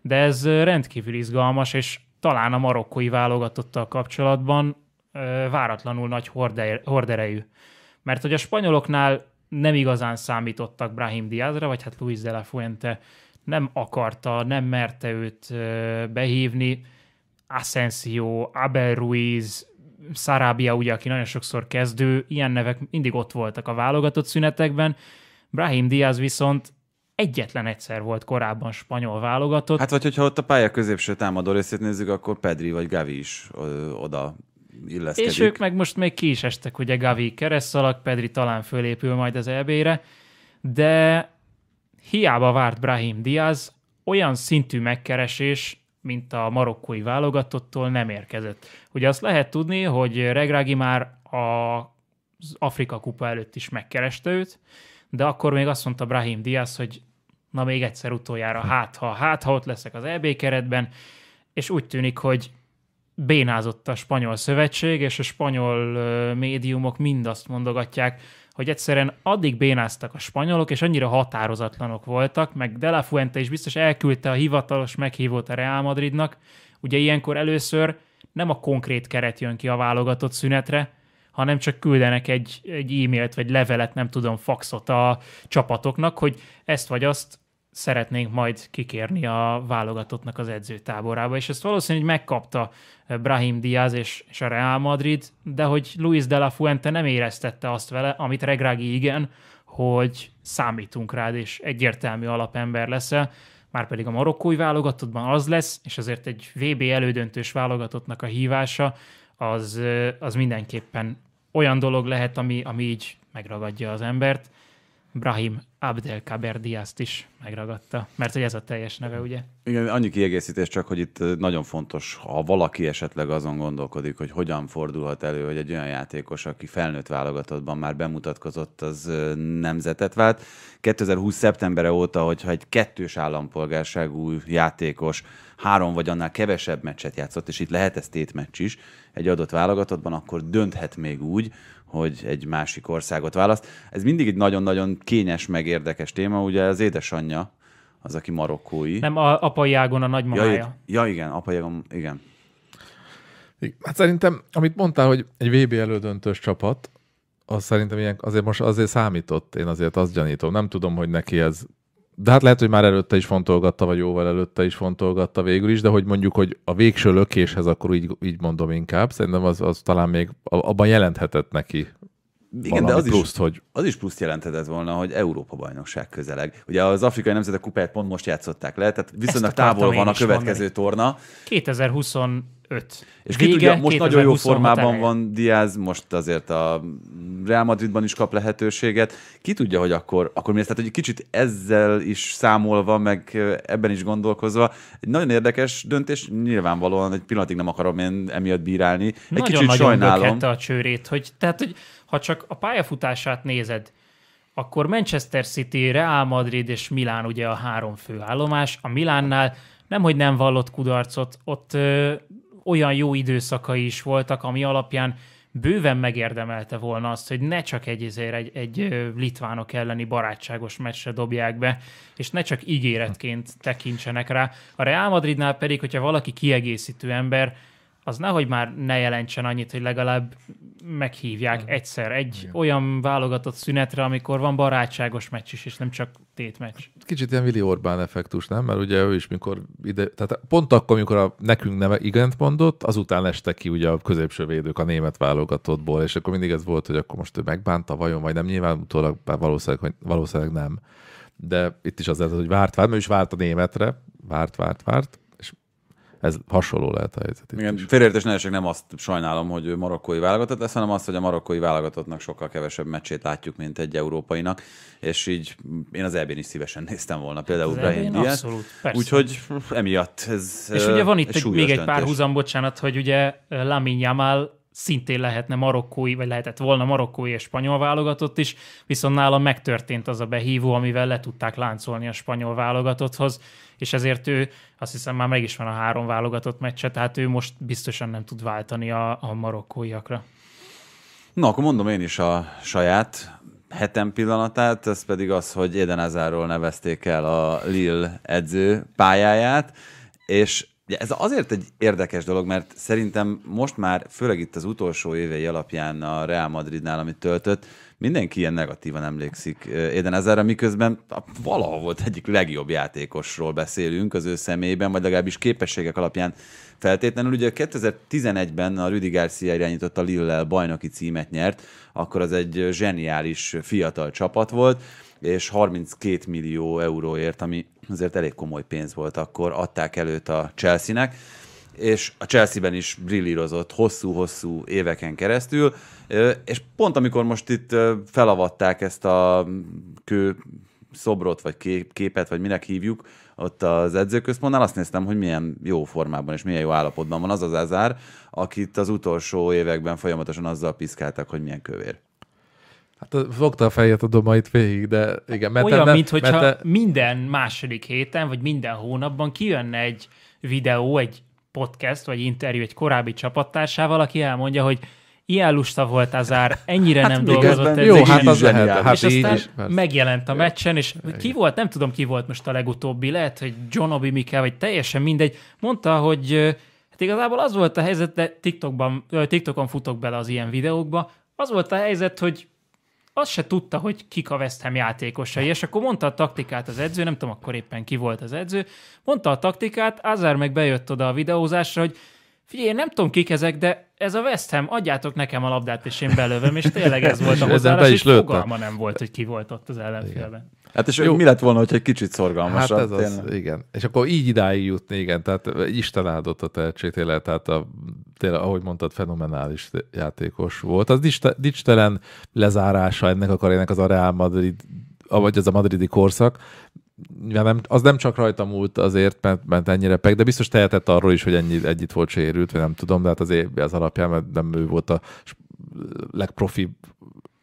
de ez rendkívül izgalmas, és talán a marokkói válogatottal kapcsolatban váratlanul nagy horderejű. Mert hogy a spanyoloknál nem igazán számítottak Brahim Diazra, vagy hát Luis de la Fuente nem akarta, nem merte őt behívni. Asensio, Abel Ruiz, Sarabia, ugye, aki nagyon sokszor kezdő, ilyen nevek mindig ott voltak a válogatott szünetekben. Brahim Diaz viszont egyetlen egyszer volt korábban spanyol válogatott. Hát vagy hogyha ott a pálya középső támadó részét nézzük, akkor Pedri vagy Gavi is ö, oda illeszkedik. És ők meg most még ki is estek, ugye Gavi keresztalak, Pedri talán fölépül majd az EB-re, de hiába várt Brahim Diaz, olyan szintű megkeresés, mint a marokkói válogatottól nem érkezett. Ugye azt lehet tudni, hogy Regragi már a, az Afrika kupa előtt is megkereste őt, de akkor még azt mondta Brahim Diaz, hogy na még egyszer utoljára, hát ha, hát ha ott leszek az EB keretben, és úgy tűnik, hogy bénázott a spanyol szövetség, és a spanyol médiumok mind azt mondogatják, hogy egyszerűen addig bénáztak a spanyolok, és annyira határozatlanok voltak, meg De La Fuente is biztos elküldte a hivatalos meghívót a Real Madridnak. Ugye ilyenkor először nem a konkrét keret jön ki a válogatott szünetre, hanem csak küldenek egy, egy e-mailt, vagy levelet, nem tudom, faxot a csapatoknak, hogy ezt vagy azt szeretnénk majd kikérni a válogatottnak az edzőtáborába, és ezt valószínűleg megkapta Brahim Diaz és, és a Real Madrid, de hogy Luis de la Fuente nem éreztette azt vele, amit Regragi igen, hogy számítunk rád, és egyértelmű alapember leszel, már pedig a marokkói válogatottban az lesz, és azért egy VB elődöntős válogatottnak a hívása, az, az mindenképpen olyan dolog lehet, ami, ami így megragadja az embert. Brahim Abdelkaber Diazt is megragadta, mert hogy ez a teljes neve, ugye? Igen, annyi kiegészítés csak, hogy itt nagyon fontos, ha valaki esetleg azon gondolkodik, hogy hogyan fordulhat elő, hogy egy olyan játékos, aki felnőtt válogatottban már bemutatkozott, az nemzetet vált. 2020. szeptembere óta, hogyha egy kettős állampolgárságú játékos három vagy annál kevesebb meccset játszott, és itt lehet ez tét meccs is, egy adott válogatottban, akkor dönthet még úgy, hogy egy másik országot választ. Ez mindig egy nagyon-nagyon kényes, meg érdekes téma. Ugye az édesanyja, az, aki marokkói. Nem, a apai ágon a nagymamája. Ja, ja igen, apai ágon, igen. Hát szerintem, amit mondtál, hogy egy VB elődöntős csapat, az szerintem ilyen, azért most azért számított, én azért azt gyanítom. Nem tudom, hogy neki ez de hát lehet, hogy már előtte is fontolgatta, vagy jóval előtte is fontolgatta végül is, de hogy mondjuk, hogy a végső lökéshez akkor így, így mondom inkább, szerintem az, az talán még abban jelenthetett neki igen, de az pluszt, is, hogy... az is pluszt jelentetett volna, hogy Európa-bajnokság közeleg. Ugye az afrikai nemzetek kupáját pont most játszották le, tehát viszonylag távol van a következő mondani. torna. 2025. És Vége, ki tudja, most nagyon jó formában elején. van Diaz, most azért a Real Madridban is kap lehetőséget. Ki tudja, hogy akkor, akkor mi ez? Tehát, hogy kicsit ezzel is számolva, meg ebben is gondolkozva, egy nagyon érdekes döntés, nyilvánvalóan egy pillanatig nem akarom én emiatt bírálni. Egy nagyon kicsit nagyon sajnálom. a csőrét, hogy, tehát, hogy ha csak a pályafutását nézed, akkor Manchester City, Real Madrid és Milán ugye a három fő állomás. A Milánnál nemhogy nem vallott kudarcot, ott ö, olyan jó időszakai is voltak, ami alapján bőven megérdemelte volna azt, hogy ne csak egy, egy, egy litvánok elleni barátságos meccsre dobják be, és ne csak ígéretként tekintsenek rá. A Real Madridnál pedig, hogyha valaki kiegészítő ember, az nehogy már ne jelentsen annyit, hogy legalább meghívják Igen. egyszer egy Igen. olyan válogatott szünetre, amikor van barátságos meccs is, és nem csak meccs. Kicsit ilyen Willi Orbán effektus, nem? Mert ugye ő is mikor ide, tehát pont akkor, amikor a nekünk neve igent mondott, azután este ki ugye a középső védők a német válogatottból, és akkor mindig ez volt, hogy akkor most ő megbánta, vajon, vagy nem, nyilván utólag valószínűleg, hogy valószínűleg nem. De itt is az lehet, hogy várt, várt, mert is várt a németre, várt, várt, várt, ez hasonló lehet a helyzet. Igen, félértés ne nem azt sajnálom, hogy marokkói válogatott lesz, hanem azt, hogy a marokkói válogatottnak sokkal kevesebb meccsét látjuk, mint egy európainak, és így én az eb is szívesen néztem volna például Brahim Diaz. Úgyhogy emiatt ez És ugye van itt egy, még egy pár húzam, bocsánat, hogy ugye Lamin Jamal szintén lehetne marokkói, vagy lehetett volna marokkói és spanyol válogatott is, viszont nála megtörtént az a behívó, amivel le tudták láncolni a spanyol válogatotthoz és ezért ő azt hiszem már meg is van a három válogatott meccse, tehát ő most biztosan nem tud váltani a, a marokkóiakra. Na, akkor mondom én is a saját hetem pillanatát, ez pedig az, hogy Éden Azáról nevezték el a Lille edző pályáját, és ez azért egy érdekes dolog, mert szerintem most már, főleg itt az utolsó évei alapján a Real Madridnál, amit töltött, mindenki ilyen negatívan emlékszik Éden Ezerre, miközben valahol volt egyik legjobb játékosról beszélünk az ő személyben, vagy legalábbis képességek alapján feltétlenül. Ugye 2011-ben a Rudi Garcia irányította Lille-el bajnoki címet nyert, akkor az egy zseniális fiatal csapat volt, és 32 millió euróért, ami azért elég komoly pénz volt akkor, adták előtt a Chelsea-nek és a Chelsea-ben is brillírozott hosszú-hosszú éveken keresztül, és pont amikor most itt felavatták ezt a kő szobrot, vagy képet, vagy minek hívjuk, ott az edzőközpontnál azt néztem, hogy milyen jó formában és milyen jó állapotban van az az Azár, akit az utolsó években folyamatosan azzal piszkáltak, hogy milyen kövér. Hát fogta a fejét a domait végig, de igen. Mert Olyan, nem, mint hogyha mete... minden második héten, vagy minden hónapban kijönne egy videó, egy podcast vagy interjú egy korábbi csapattársával, aki elmondja, hogy ilyen lusta volt Azár, ennyire hát nem dolgozott ez. Jó, hát az lehet. Hát és így aztán is, megjelent a meccsen, és ki volt, nem tudom ki volt most a legutóbbi, lehet, hogy John Obi Mikkel, vagy teljesen mindegy, mondta, hogy hát igazából az volt a helyzet, de TikTokban, TikTokon futok bele az ilyen videókba, az volt a helyzet, hogy azt se tudta, hogy kik a West Ham játékosai, és akkor mondta a taktikát az edző, nem tudom akkor éppen ki volt az edző, mondta a taktikát, Azár meg bejött oda a videózásra, hogy figyelj, én nem tudom kik ezek, de ez a West Ham, adjátok nekem a labdát, és én belövöm, és tényleg ez volt a <laughs> hozzáállás, és fogalma nem volt, hogy ki volt ott az ellenfélben. Hát és Jó. mi lett volna, hogy egy kicsit szorgalmasabb? Hát ez az, igen. És akkor így idáig jutni, igen, tehát Isten áldott a tehetség, tényleg, tehát a, tényleg, ahogy mondtad, fenomenális játékos volt. Az dicstelen lezárása ennek a karének az a Real Madrid, vagy az a madridi korszak, ja nem, az nem csak rajta múlt azért, mert, mert ennyire pek, de biztos tehetett arról is, hogy ennyi, együtt volt sérült, vagy nem tudom, de hát az, az alapján, mert nem ő volt a legprofi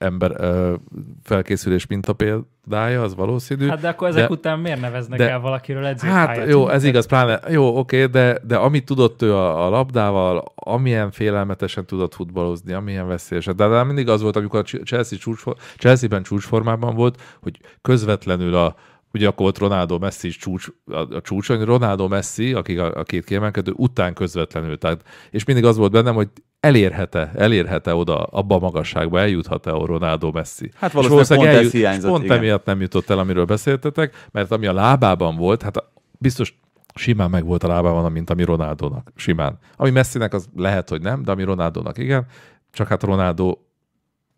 ember ö, felkészülés mintapéldája, az valószínű. Hát de akkor ezek de, után miért neveznek de, el valakiről edzőpályát? Hát jó, ez igaz, pláne, jó, oké, de, de amit tudott ő a, a labdával, amilyen félelmetesen tudott futballozni, amilyen veszélyesen. De, de mindig az volt, amikor a Chelsea csúcsfor, Chelsea-ben csúcsformában volt, hogy közvetlenül a, ugye akkor volt Ronaldo Messi is csúcs, a, a csúcson, Ronaldo Messi, akik a, a két kiemelkedő, után közvetlenül. Tehát, és mindig az volt bennem, hogy elérhet-e, elérhet-e oda, abba a magasságba, eljuthat-e a Ronaldo Messi. Hát valószínűleg, valószínűleg pont, eljut, hiányzott, pont igen. emiatt nem jutott el, amiről beszéltetek, mert ami a lábában volt, hát biztos simán meg volt a lábában, mint ami Ronaldónak, simán. Ami Messinek az lehet, hogy nem, de ami Ronaldónak igen, csak hát Ronaldo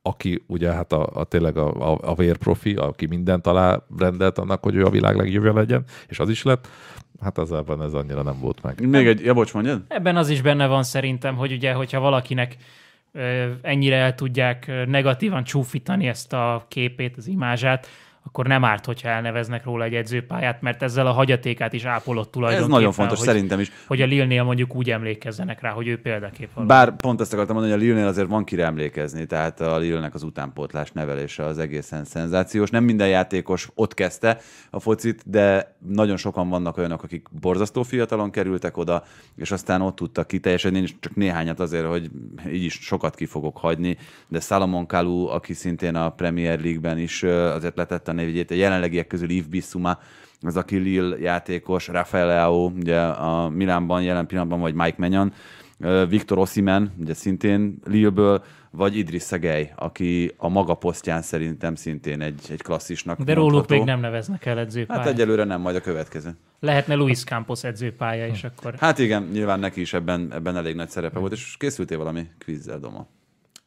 aki ugye hát a, a tényleg a, a, a vérprofi, aki mindent alá rendelt annak, hogy ő a világ legjobbja legyen, és az is lett, hát az ebben ez annyira nem volt meg. Még egy, ja, bocs, mondjad? Ebben az is benne van szerintem, hogy ugye, hogyha valakinek ennyire el tudják negatívan csúfítani ezt a képét, az imázsát, akkor nem árt, hogyha elneveznek róla egy edzőpályát, mert ezzel a hagyatékát is ápolott tulajdonképpen. Ez nagyon fontos, hogy, szerintem is. Hogy a Lilnél mondjuk úgy emlékezzenek rá, hogy ő példakép van. Bár pont ezt akartam mondani, hogy a Lilnél azért van kire emlékezni, tehát a Lilnek az utánpótlás nevelése az egészen szenzációs. Nem minden játékos ott kezdte a focit, de nagyon sokan vannak olyanok, akik borzasztó fiatalon kerültek oda, és aztán ott tudtak kiteljesedni, és csak néhányat azért, hogy így is sokat ki fogok hagyni, de Salomon Kalu, aki szintén a Premier League-ben is azért letette tartani, ugye a jelenlegiek közül Yves Bissuma, az aki Lille játékos, Rafael Leao, ugye a Milánban jelen pillanatban, vagy Mike Menyan, Viktor Osimen, ugye szintén lille vagy Idris Szegely, aki a maga posztján szerintem szintén egy, egy klasszisnak De mondható. róluk még nem neveznek el edzőpályát. Hát egyelőre nem, majd a következő. Lehetne Luis Campos edzőpálya is akkor. Hát igen, nyilván neki is ebben, ebben elég nagy szerepe volt, és készültél valami kvízzel, Doma?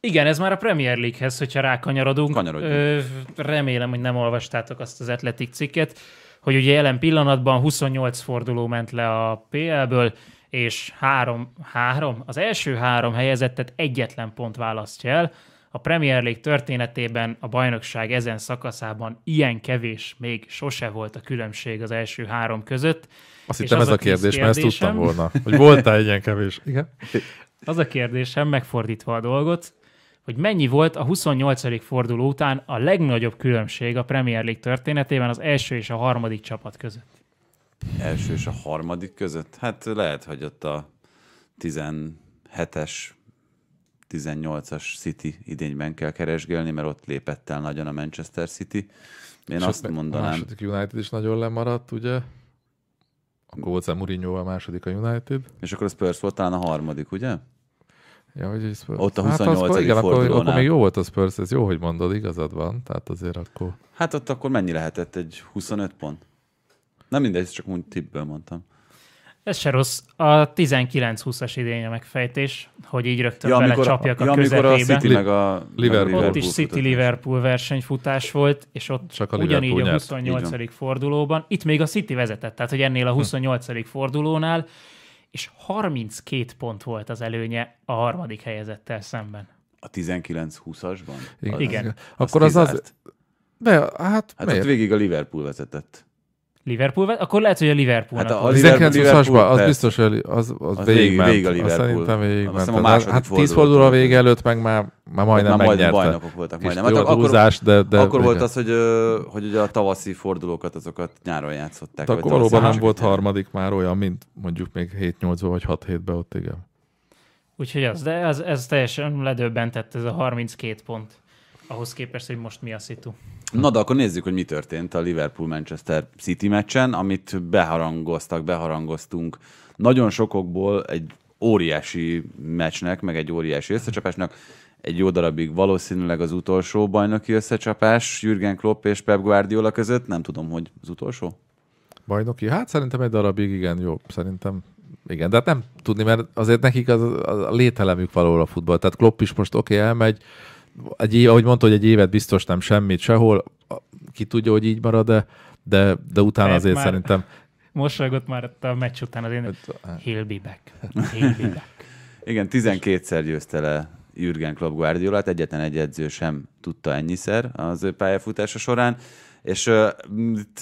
Igen, ez már a Premier League-hez, hogyha rákanyarodunk. Ö, remélem, hogy nem olvastátok azt az Atletic cikket, hogy ugye jelen pillanatban 28 forduló ment le a PL-ből, és három, három, az első három helyezettet egyetlen pont választja el. A Premier League történetében a bajnokság ezen szakaszában ilyen kevés még sose volt a különbség az első három között. Azt hittem ez a kérdés, kérdésem, mert ezt tudtam volna, hogy voltál ilyen kevés. Igen. <laughs> Az a kérdésem, megfordítva a dolgot, hogy mennyi volt a 28. forduló után a legnagyobb különbség a Premier League történetében az első és a harmadik csapat között. Első és a harmadik között? Hát lehet, hogy ott a 17-es 18-as City idényben kell keresgélni, mert ott lépett el nagyon a Manchester City. Én és azt mondanám... A második United is nagyon lemaradt, ugye? A Góce Mourinho a második a United. És akkor a Spurs volt talán a harmadik, ugye? Ja, hogy Spurs. Ott a 28. Hát akkor, igen, akkor, akkor még jó volt a Spurs, ez jó, hogy mondod, igazad van. Tehát azért akkor... Hát ott akkor mennyi lehetett? Egy 25 pont? Nem mindegy, csak úgy tippből mondtam. Ez se rossz. A 19-20-as idény a megfejtés, hogy így rögtön ja, amikor, belecsapjak ja, a közepébe. a City meg a Liverpool. Ott is City-Liverpool versenyfutás volt, és ott Csak a ugyanígy a 28. fordulóban. Itt még a City vezetett, tehát hogy ennél a 28. Hm. fordulónál és 32 pont volt az előnye a harmadik helyezettel szemben. A 19-20-asban? Igen. Az, Igen. Akkor az az... De, hát, hát miért? ott végig a Liverpool vezetett. Liverpool, akkor lehet, hogy a Liverpool. Hát a, a 1920-asban, az biztos, hogy az, az, az végig, ment. Végig a Liverpool. Azt szerintem végig ment. a második hát tíz forduló a vége előtt meg már, már majdnem már megnyerte. Majdnem bajnokok voltak majdnem. Hát akkor, dúzás, de, de akkor volt az, hogy, hogy ugye a tavaszi fordulókat azokat nyáron játszották. Akkor valóban nem volt harmadik már olyan, mint mondjuk még 7-8-ban vagy 6-7-ben ott, igen. Úgyhogy az, de ez, ez teljesen ledöbbentett ez a 32 pont ahhoz képest, hogy most mi a szitu. Na de akkor nézzük, hogy mi történt a Liverpool-Manchester City meccsen, amit beharangoztak, beharangoztunk nagyon sokokból egy óriási meccsnek, meg egy óriási összecsapásnak. Egy jó darabig valószínűleg az utolsó bajnoki összecsapás Jürgen Klopp és Pep Guardiola között. Nem tudom, hogy az utolsó? Bajnoki? Hát szerintem egy darabig igen, jó. Szerintem igen, de hát nem tudni, mert azért nekik az, az a lételemük valóra a futball. Tehát Klopp is most oké, okay, elmegy, egy év, ahogy mondta, hogy egy évet biztos nem semmit sehol, ki tudja, hogy így marad, de, de, de utána azért már szerintem... <laughs> Mosolygott már a meccs után az én, hát, eh. he'll be back. He'll be back. <laughs> Igen, 12-szer győzte le Jürgen Klopp Guardiolát, egyetlen egy edző sem tudta ennyiszer az ő pályafutása során. És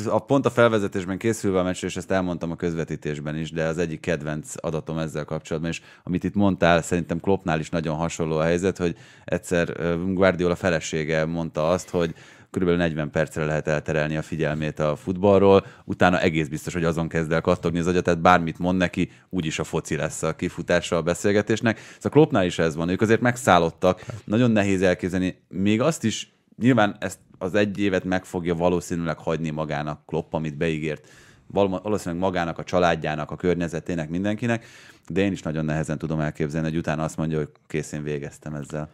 a, pont a felvezetésben készülve a meccs, és ezt elmondtam a közvetítésben is, de az egyik kedvenc adatom ezzel kapcsolatban, és amit itt mondtál, szerintem Kloppnál is nagyon hasonló a helyzet, hogy egyszer Guardiola felesége mondta azt, hogy kb. 40 percre lehet elterelni a figyelmét a futballról, utána egész biztos, hogy azon kezd el kattogni az agya, tehát bármit mond neki, úgyis a foci lesz a kifutása a beszélgetésnek. Szóval Kloppnál is ez van, ők azért megszállottak, nagyon nehéz elképzelni, még azt is nyilván ezt az egy évet meg fogja valószínűleg hagyni magának Klopp, amit beígért valószínűleg magának, a családjának, a környezetének, mindenkinek, de én is nagyon nehezen tudom elképzelni, hogy utána azt mondja, hogy kész, én végeztem ezzel.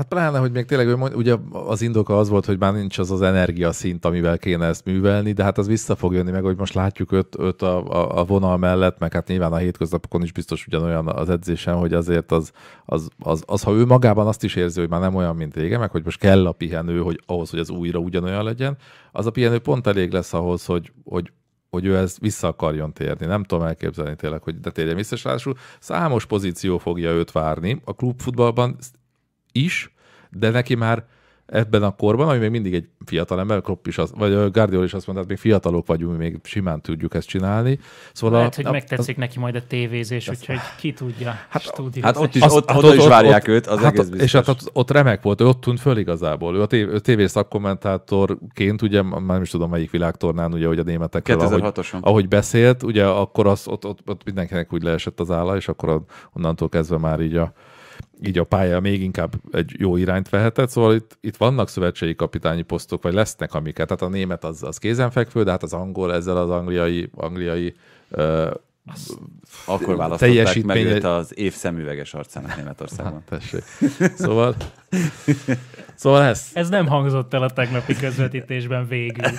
Hát pláne, hogy még tényleg, mond, ugye az indoka az volt, hogy már nincs az az energiaszint, amivel kéne ezt művelni, de hát az vissza fog jönni, meg hogy most látjuk őt, öt a, a, a vonal mellett, meg hát nyilván a hétköznapokon is biztos ugyanolyan az edzésen, hogy azért az, az, az, az, ha ő magában azt is érzi, hogy már nem olyan, mint régen, meg hogy most kell a pihenő, hogy ahhoz, hogy az újra ugyanolyan legyen, az a pihenő pont elég lesz ahhoz, hogy, hogy hogy ő ezt vissza akarjon térni. Nem tudom elképzelni tényleg, hogy de térjen vissza, számos pozíció fogja őt várni. A klubfutballban is, de neki már ebben a korban, ami még mindig egy fiatal ember, Klopp is az, vagy Guardiola is azt mondta, hogy hát még fiatalok vagyunk, mi még simán tudjuk ezt csinálni. Szóval Lehet, a, hogy a, megtetszik az, neki majd a tévézés, az, úgyhogy ki tudja. Hát, stúdiózás. Hát, hát ott is, ott, hát, oda is várják ott, őt, az hát, egész biztos. És hát ott, ott, remek volt, ő ott tűnt föl igazából. Ő a tév, tévé szakkommentátorként, ugye már nem is tudom melyik világtornán, ugye, hogy a németekkel, ahogy, ahogy, beszélt, ugye akkor az, ott, ott, ott mindenkinek úgy leesett az álla, és akkor onnantól kezdve már így a, így a pálya még inkább egy jó irányt vehetett, szóval itt, itt vannak szövetségi kapitányi posztok, vagy lesznek amiket, tehát a német az, az kézenfekvő, de hát az angol ezzel az angliai, angliai ö, akkor választották meg őt az év szemüveges arcának Németországban. Hát, tessék. Szóval, szóval ez. Ez nem hangzott el a tegnapi közvetítésben végül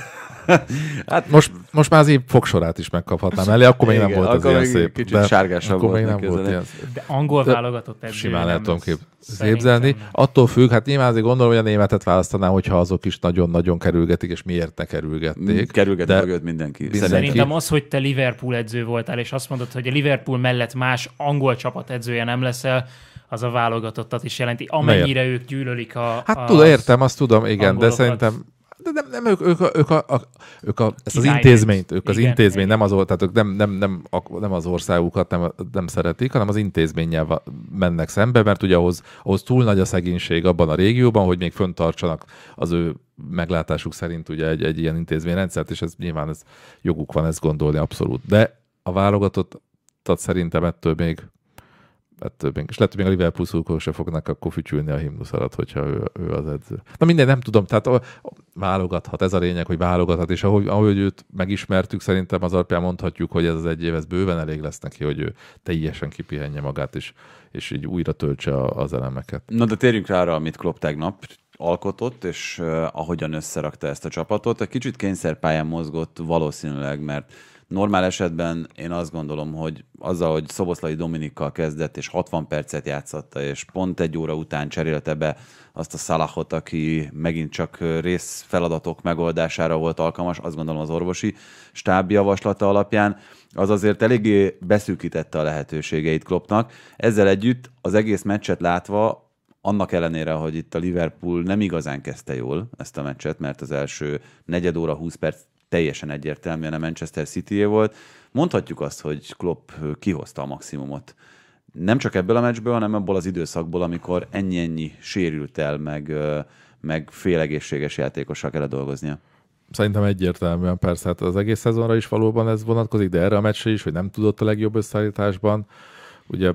hát most, most már az év fogsorát is megkaphatnám elé, akkor még igen, nem volt az ilyen szép. Kicsit de sárgásabb akkor volt még nem volt ilyen. De angol válogatott edző. Simán lehet tudom képzelni. Attól függ, hát nyilván azért gondolom, hogy a németet választanám, hogyha azok is nagyon-nagyon kerülgetik, és miért ne kerülgették. Mm, kerülgetik de mögött mindenki. mindenki. Szerintem az, hogy te Liverpool edző voltál, és azt mondod, hogy a Liverpool mellett más angol csapat edzője nem leszel, az a válogatottat is jelenti, amennyire Melyet? ők gyűlölik a... Hát a tudom, értem, azt tudom, igen, angolokat. de szerintem de nem, nem ők, ők, a, ők, a, a, ők a, ezt az intézményt, ők az intézmény, igen. nem az, tehát ők nem, nem, nem, a, nem az országukat nem, nem szeretik, hanem az intézménnyel mennek szembe, mert ugye ahhoz, ahhoz túl nagy a szegénység abban a régióban, hogy még föntartsanak az ő meglátásuk szerint ugye egy, egy ilyen intézményrendszert, és ez nyilván ez joguk van ezt gondolni abszolút. De a válogatott tehát szerintem ettől még ettől hát még, és lehet, hogy még a Liverpool szurkolók se fognak a kofütyülni a himnusz alatt, hogyha ő, ő az edző. Na minden, nem tudom, tehát a, a, válogathat, ez a lényeg, hogy válogathat, és ahogy, ahogy őt megismertük, szerintem az alapján mondhatjuk, hogy ez az egy év, ez bőven elég lesz neki, hogy ő teljesen kipihenje magát, és, és így újra töltse az elemeket. Na de térjünk rá arra, amit Klopp tegnap alkotott, és uh, ahogyan összerakta ezt a csapatot. Egy kicsit kényszerpályán mozgott valószínűleg, mert Normál esetben én azt gondolom, hogy azzal, hogy Szoboszlai Dominikkal kezdett, és 60 percet játszatta, és pont egy óra után cserélte be azt a szalahot, aki megint csak részfeladatok megoldására volt alkalmas, azt gondolom az orvosi stáb javaslata alapján, az azért eléggé beszűkítette a lehetőségeit Kloppnak. Ezzel együtt az egész meccset látva annak ellenére, hogy itt a Liverpool nem igazán kezdte jól ezt a meccset, mert az első negyed óra 20 perc teljesen egyértelműen a Manchester city volt. Mondhatjuk azt, hogy Klopp kihozta a maximumot. Nem csak ebből a meccsből, hanem abból az időszakból, amikor ennyi-ennyi sérült el, meg, meg félegészséges játékossal kellett dolgoznia. Szerintem egyértelműen persze, hát az egész szezonra is valóban ez vonatkozik, de erre a meccsre is, hogy nem tudott a legjobb összeállításban. Ugye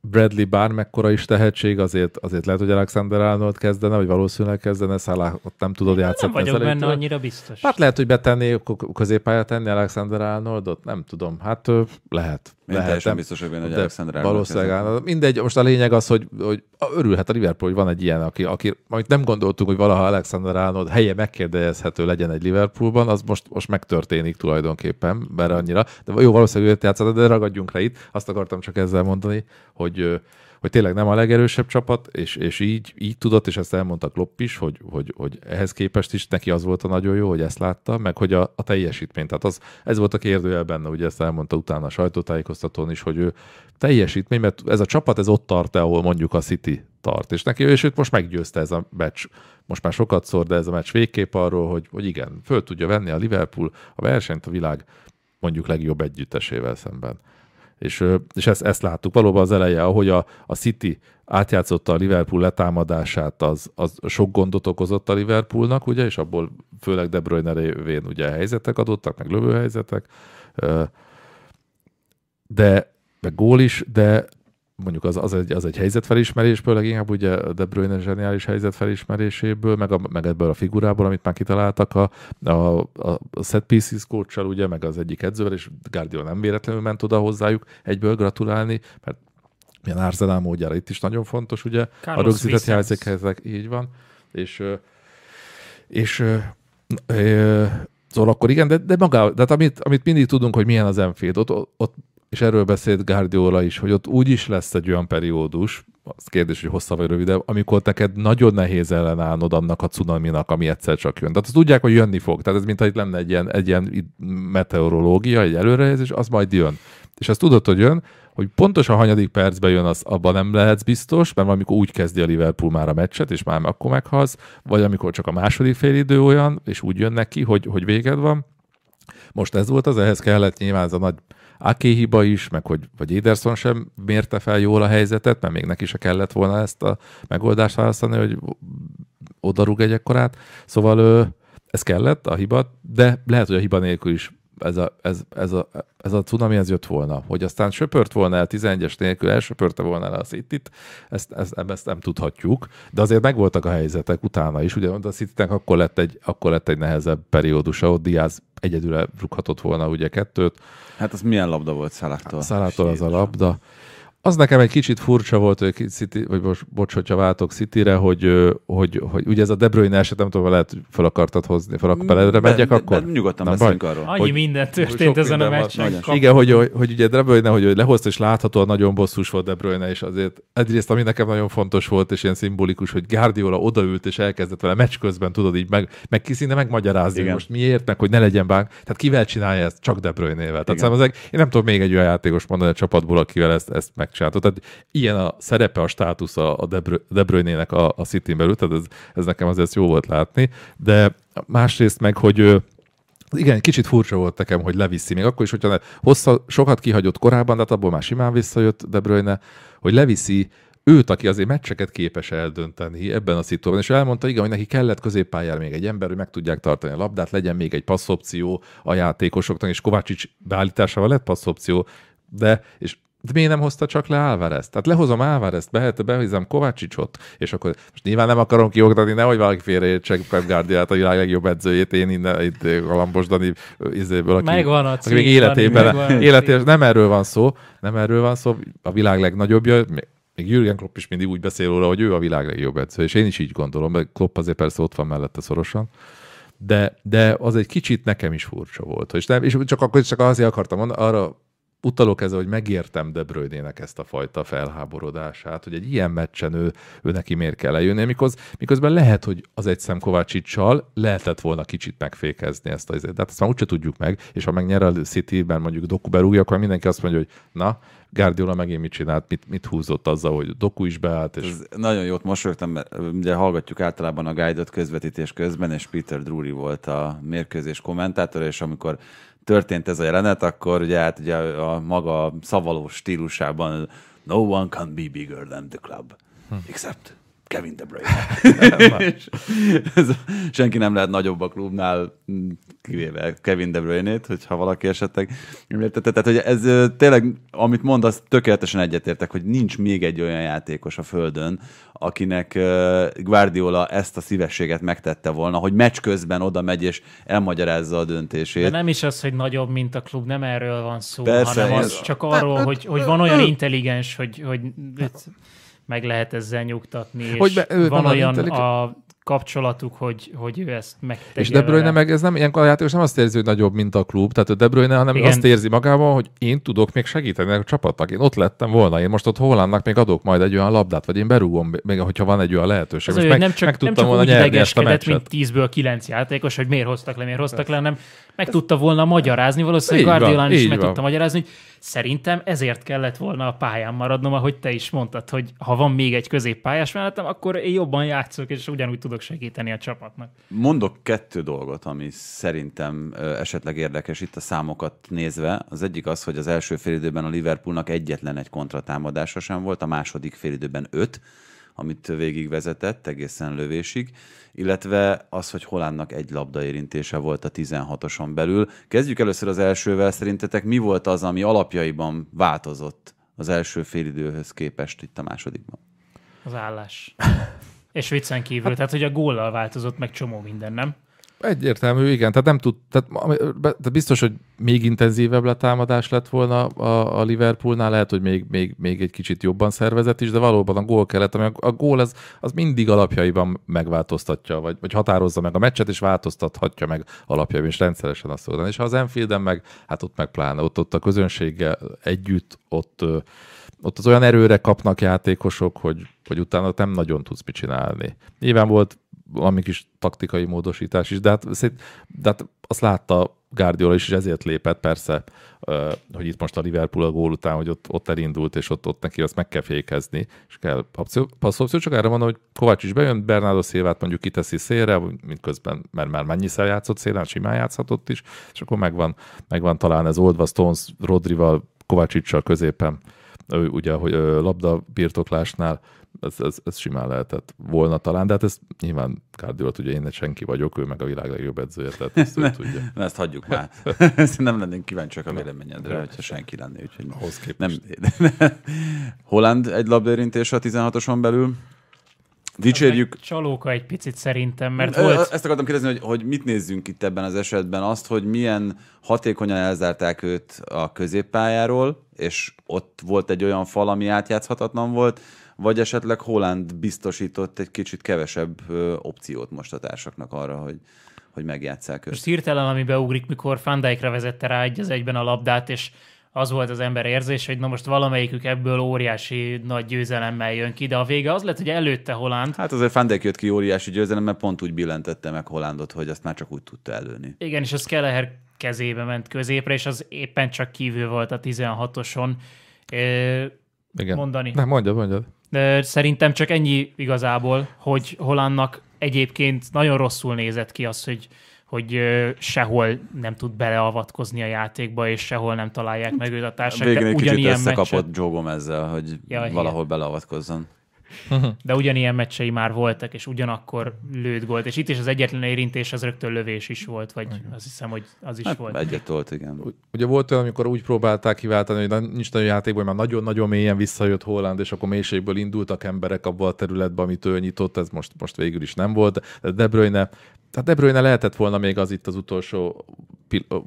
Bradley bár mekkora is tehetség, azért, azért lehet, hogy Alexander Arnold kezdene, vagy valószínűleg kezdene, Szállá, ott nem tudod játszani. Nem vagyok benne annyira biztos. Hát lehet, hogy betenni, középpályát tenni Alexander Arnoldot, nem tudom. Hát lehet. Én lehet, teljesen nem, biztos, hogy benne, hogy Alexander Arnold Valószínűleg Arnold. Mindegy, most a lényeg az, hogy, hogy örülhet a Liverpool, hogy van egy ilyen, aki, aki amit nem gondoltunk, hogy valaha Alexander Arnold helye megkérdezhető legyen egy Liverpoolban, az most, most megtörténik tulajdonképpen, mert annyira. De jó, valószínűleg őt játszott, de ragadjunk rá itt. Azt akartam csak ezzel mondani, hogy, hogy tényleg nem a legerősebb csapat, és, és így, így tudott, és ezt elmondta Klopp is, hogy, hogy, hogy ehhez képest is neki az volt a nagyon jó, hogy ezt látta, meg hogy a, a teljesítmény. Tehát az, ez volt a kérdőjel benne, ugye ezt elmondta utána a sajtótájékoztatón is, hogy ő teljesítmény, mert ez a csapat ez ott tart, ahol mondjuk a City tart. És neki, és őt most meggyőzte ez a meccs. Most már sokat szor, de ez a meccs végképp arról, hogy, hogy igen, föl tudja venni a Liverpool a versenyt a világ mondjuk legjobb együttesével szemben. És, és ezt, ezt láttuk valóban az eleje, ahogy a, a City átjátszotta a Liverpool letámadását, az, az sok gondot okozott a Liverpoolnak, ugye, és abból főleg De Bruyne révén ugye helyzetek adottak, meg lövőhelyzetek, de meg gól is, de mondjuk az, az, egy, az egy helyzetfelismerésből, leginkább ugye De Bruyne zseniális helyzetfelismeréséből, meg, a, meg ebből a figurából, amit már kitaláltak a, a, a set pieces coach ugye, meg az egyik edzővel, és Guardiola nem véletlenül ment oda hozzájuk egyből gratulálni, mert milyen árzenál módjára itt is nagyon fontos, ugye, Carlos a rögzített jelzékhez, így van, és és Szóval akkor igen, de, de maga, de hát amit, amit mindig tudunk, hogy milyen az Enfield, ott, ott és erről beszélt Guardiola is, hogy ott úgy is lesz egy olyan periódus, az kérdés, hogy hosszabb vagy rövidebb, amikor neked nagyon nehéz ellenállnod annak a cunaminak, ami egyszer csak jön. Tehát azt tudják, hogy jönni fog. Tehát ez mintha itt lenne egy ilyen, egy ilyen meteorológia, egy előrejelzés, az majd jön. És azt tudod, hogy jön, hogy pontosan hanyadik percben jön, az abban nem lehetsz biztos, mert amikor úgy kezdi a Liverpool már a meccset, és már akkor meghalsz, vagy amikor csak a második fél idő olyan, és úgy jön neki, hogy, hogy véged van. Most ez volt az, ehhez kellett nyilván ez a nagy aki hiba is, meg hogy vagy Ederson sem mérte fel jól a helyzetet, mert még neki se kellett volna ezt a megoldást választani, hogy rúg egy ekkorát. Szóval ez kellett, a hiba, de lehet, hogy a hiba nélkül is ez a, ez, ez a, ez a cunami ez jött volna, hogy aztán söpört volna el 11-es nélkül, elsöpörte volna el a City-t, ezt, ezt, ezt nem tudhatjuk, de azért megvoltak a helyzetek utána is, ugye a city akkor lett egy, akkor lett egy nehezebb periódusa, ott Diaz egyedül rúghatott volna ugye kettőt. Hát az milyen labda volt Szalától? Szalától az a labda. Az nekem egy kicsit furcsa volt, hogy City, vagy most, bocs, hogyha váltok City-re, hogy, hogy, hogy, ugye ez a De Bruyne eset, nem tudom, lehet fel akartad hozni, fel akar, de megyek akkor? de nyugodtan nem beszélünk arról. Annyi hogy, minden történt ezen a meccsen. Igen, hogy, hogy, hogy, ugye De Bruyne, hogy, hogy lehozta, és láthatóan nagyon bosszus volt De Bruyne, és azért egyrészt, ami nekem nagyon fontos volt, és ilyen szimbolikus, hogy Guardiola odaült, és elkezdett vele meccs közben, tudod, így meg, meg kiszínne megmagyarázni, igen. most miért, meg hogy ne legyen bánk. Tehát kivel csinálja ezt? Csak De Bruyne-vel. Tehát igen. Számos, szóval én nem tudom még egy olyan játékos mondani a csapatból, akivel ezt, ezt meg csinálta. Tehát ilyen a szerepe, a státusz a De Bruyne-nek a, a city belül, tehát ez, ez nekem azért jó volt látni, de másrészt meg, hogy igen, kicsit furcsa volt nekem, hogy leviszi, még akkor is, hogyha hossza, sokat kihagyott korábban, de hát abból már simán visszajött De Bruyne, hogy leviszi őt, aki azért meccseket képes eldönteni ebben a szituációban, és elmondta, igen, hogy neki kellett középpályára még egy ember, hogy meg tudják tartani a labdát, legyen még egy passzopció a játékosoknak, és Kovácsics beállításával lett passzopció, de, és de miért nem hozta csak le Álvarezt? Tehát lehozom Álvarezt, behet, behozom Kovácsicsot, és akkor most nyilván nem akarom kioktatni, nehogy valaki félreértse Pep Guardiát, a világ legjobb edzőjét, én innen itt eh, a Lambos Dani eh, izéből, aki, megvan a cím, aki még életében, megvan életében, nem erről van szó, nem erről van szó, a világ legnagyobbja, még Jürgen Klopp is mindig úgy beszél róla, hogy ő a világ legjobb edző, és én is így gondolom, mert Klopp azért persze ott van mellette szorosan, de, de az egy kicsit nekem is furcsa volt. És, nem, és csak akkor csak azért akartam mondani, arra utalok ezzel, hogy megértem De Bruyne-nek ezt a fajta felháborodását, hogy egy ilyen meccsen ő, ő neki miért kell eljönni, miköz, miközben lehet, hogy az egyszem Kovácsicsal lehetett volna kicsit megfékezni ezt az de hát ezt már úgyse tudjuk meg, és ha megnyer a City-ben mondjuk Doku berúgja, akkor mindenki azt mondja, hogy na, Guardiola én mit csinált, mit, mit húzott azzal, hogy Doku is beállt. És... Ez nagyon jót mosolyogtam, mert ugye hallgatjuk általában a guide közvetítés közben, és Peter Drury volt a mérkőzés kommentátora, és amikor történt ez a jelenet, akkor ugye hát ugye a maga szavaló stílusában no one can be bigger than the club, hm. except Kevin De Bruyne. <laughs> senki nem lehet nagyobb a klubnál, kivéve Kevin De Bruyne-t, hogyha valaki esetleg említette. Tehát, hogy ez tényleg, amit mondasz, tökéletesen egyetértek, hogy nincs még egy olyan játékos a földön, akinek Guardiola ezt a szívességet megtette volna, hogy meccs közben oda megy és elmagyarázza a döntését. De nem is az, hogy nagyobb, mint a klub, nem erről van szó, Persze, hanem az ez... csak hát, arról, hogy, hogy van olyan intelligens, hogy, hogy hát, meg lehet ezzel nyugtatni, hogy be, és van olyan a kapcsolatuk, hogy, hogy ő ezt meg. És De Bruyne meg ez nem, ilyen a játékos nem azt érzi, hogy nagyobb, mint a klub, tehát a De Bruyne, hanem Igen. azt érzi magában, hogy én tudok még segíteni a csapatnak, én ott lettem volna, én most ott Hollandnak még adok majd egy olyan labdát, vagy én berúgom, még hogyha van egy olyan lehetőség. Az most ő, meg, nem csak, meg tudtam nem csak volna úgy idegeskedett, mint 10-ből 9 játékos, hogy miért hoztak le, miért hoztak Persze. le, hanem meg tudta volna magyarázni, valószínűleg Guardiolán is meg van. tudta magyarázni, hogy szerintem ezért kellett volna a pályán maradnom, ahogy te is mondtad, hogy ha van még egy középpályás mellettem, akkor én jobban játszok, és ugyanúgy tudok segíteni a csapatnak. Mondok kettő dolgot, ami szerintem esetleg érdekes itt a számokat nézve. Az egyik az, hogy az első félidőben a Liverpoolnak egyetlen egy kontratámadása sem volt, a második félidőben öt, amit végigvezetett egészen lövésig, illetve az, hogy Holandnak egy labda érintése volt a 16-oson belül. Kezdjük először az elsővel, szerintetek mi volt az, ami alapjaiban változott az első félidőhöz képest itt a másodikban? Az állás. <laughs> És viccen kívül, hát- tehát hogy a góllal változott meg csomó minden, nem? Egyértelmű, igen. Tehát nem tud, tehát, tehát biztos, hogy még intenzívebb letámadás lett volna a, a Liverpoolnál, lehet, hogy még, még, még egy kicsit jobban szervezett is, de valóban a gól kellett, ami a, a gól az, az mindig alapjaiban megváltoztatja, vagy, vagy határozza meg a meccset, és változtathatja meg alapjaiban, és rendszeresen azt mondani. És ha az enfield meg, hát ott meg pláne, ott, ott a közönséggel együtt, ott, ott az olyan erőre kapnak játékosok, hogy, hogy utána nem nagyon tudsz mit csinálni. Nyilván volt valami kis taktikai módosítás is, de hát, de hát azt látta Guardiola is, és ezért lépett persze, hogy itt most a Liverpool a gól után, hogy ott, ott elindult, és ott, ott neki azt meg kell fékezni, és kell passzopció, szóval csak erre van, hogy Kovács is bejön, Bernardo Szilvát mondjuk kiteszi szélre, mint közben, mert már mennyiszer játszott szélen, simán játszhatott is, és akkor megvan, megvan talán ez oldva Stones, Rodrival, Kovácsicsal középen, ugye, hogy labda birtoklásnál, ez, ez, ez simán lehetett volna talán, de hát ez nyilván Guardiola ugye én senki vagyok, ő meg a világ legjobb edzője, tehát ezt ő tudja. Na, ezt hagyjuk már. <laughs> nem lennénk kíváncsiak a véleményedre, ne, hogyha senki lenné, úgyhogy Ahhoz képest. nem. <laughs> Holland egy labdérintés a 16-oson belül, Dicsérjük. Hát Csalóka egy picit szerintem, mert Ö, volt... Ezt akartam kérdezni, hogy, hogy mit nézzünk itt ebben az esetben, azt, hogy milyen hatékonyan elzárták őt a középpályáról, és ott volt egy olyan fal, ami átjátszhatatlan volt, vagy esetleg Holland biztosított egy kicsit kevesebb opciót most a társaknak arra, hogy, hogy megjátszák őt. Most hirtelen, ami beugrik, mikor Fandijkra vezette rá egy az egyben a labdát, és az volt az ember érzés, hogy na most valamelyikük ebből óriási nagy győzelemmel jön ki, de a vége az lett, hogy előtte Holland. Hát azért Van jött ki óriási győzelemmel, pont úgy billentette meg Hollandot, hogy azt már csak úgy tudta előni. Igen, és az keleher kezébe ment középre, és az éppen csak kívül volt a 16-oson. Ö, Igen. Mondani. Nem, mondjad, mondjad. Szerintem csak ennyi igazából, hogy Holandnak egyébként nagyon rosszul nézett ki az, hogy hogy sehol nem tud beleavatkozni a játékba, és sehol nem találják meg őt a társadalmat. Végén egy kicsit összekapott meccset... Joe ezzel, hogy ja, valahol igen. beleavatkozzon. Mhm. De ugyanilyen meccsei már voltak, és ugyanakkor lőtt gólt. És itt is az egyetlen érintés az rögtön lövés is volt, vagy igen. azt hiszem, hogy az is hát, volt. Egyet volt, igen. Ugye volt olyan, amikor úgy próbálták kiváltani, hogy nincs nagyon játékban, mert nagyon-nagyon mélyen visszajött Holland, és akkor mélységből indultak emberek abba a területbe, amit ő nyitott, ez most, most végül is nem volt. De Bruyne tehát De Bruyne lehetett volna még az itt az utolsó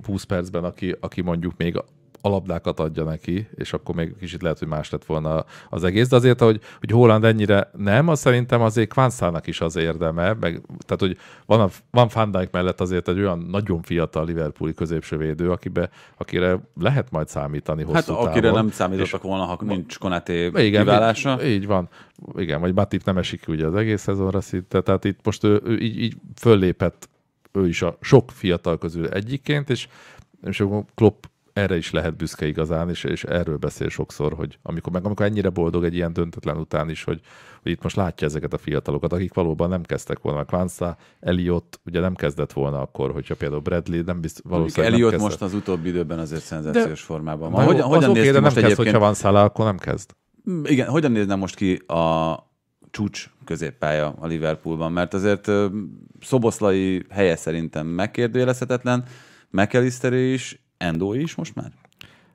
20 percben, aki, aki mondjuk még labdákat adja neki, és akkor még kicsit lehet, hogy más lett volna az egész, de azért, hogy, hogy Holland ennyire nem, az szerintem azért Kvánszának is az érdeme, meg, tehát hogy van, a, van Fandijk mellett azért egy olyan nagyon fiatal Liverpooli középső védő, akibe, akire lehet majd számítani hosszú hát, távon. akire nem számítottak volna, ha nincs Konaté igen, kiválása. Így, így van. Igen, vagy Batip nem esik ugye az egész szezonra szinte, tehát itt most ő, ő így, így föllépett ő is a sok fiatal közül egyikként, és és akkor Klopp erre is lehet büszke igazán, és, és erről beszél sokszor, hogy amikor, meg amikor ennyire boldog egy ilyen döntetlen után is, hogy, hogy itt most látja ezeket a fiatalokat, akik valóban nem kezdtek volna. Kvánszá, Eliott ugye nem kezdett volna akkor, hogyha például Bradley nem biztos, valószínűleg Eliott most az utóbbi időben azért szenzációs de, formában van. Hogyan, hogyan oké, de nem kezd, egyébként... hogyha van szála, akkor nem kezd. Mm, igen, hogyan nézne most ki a csúcs középpálya a Liverpoolban, mert azért szoboszlai helye szerintem megkérdőjelezhetetlen, McAllister is, Endo is most már?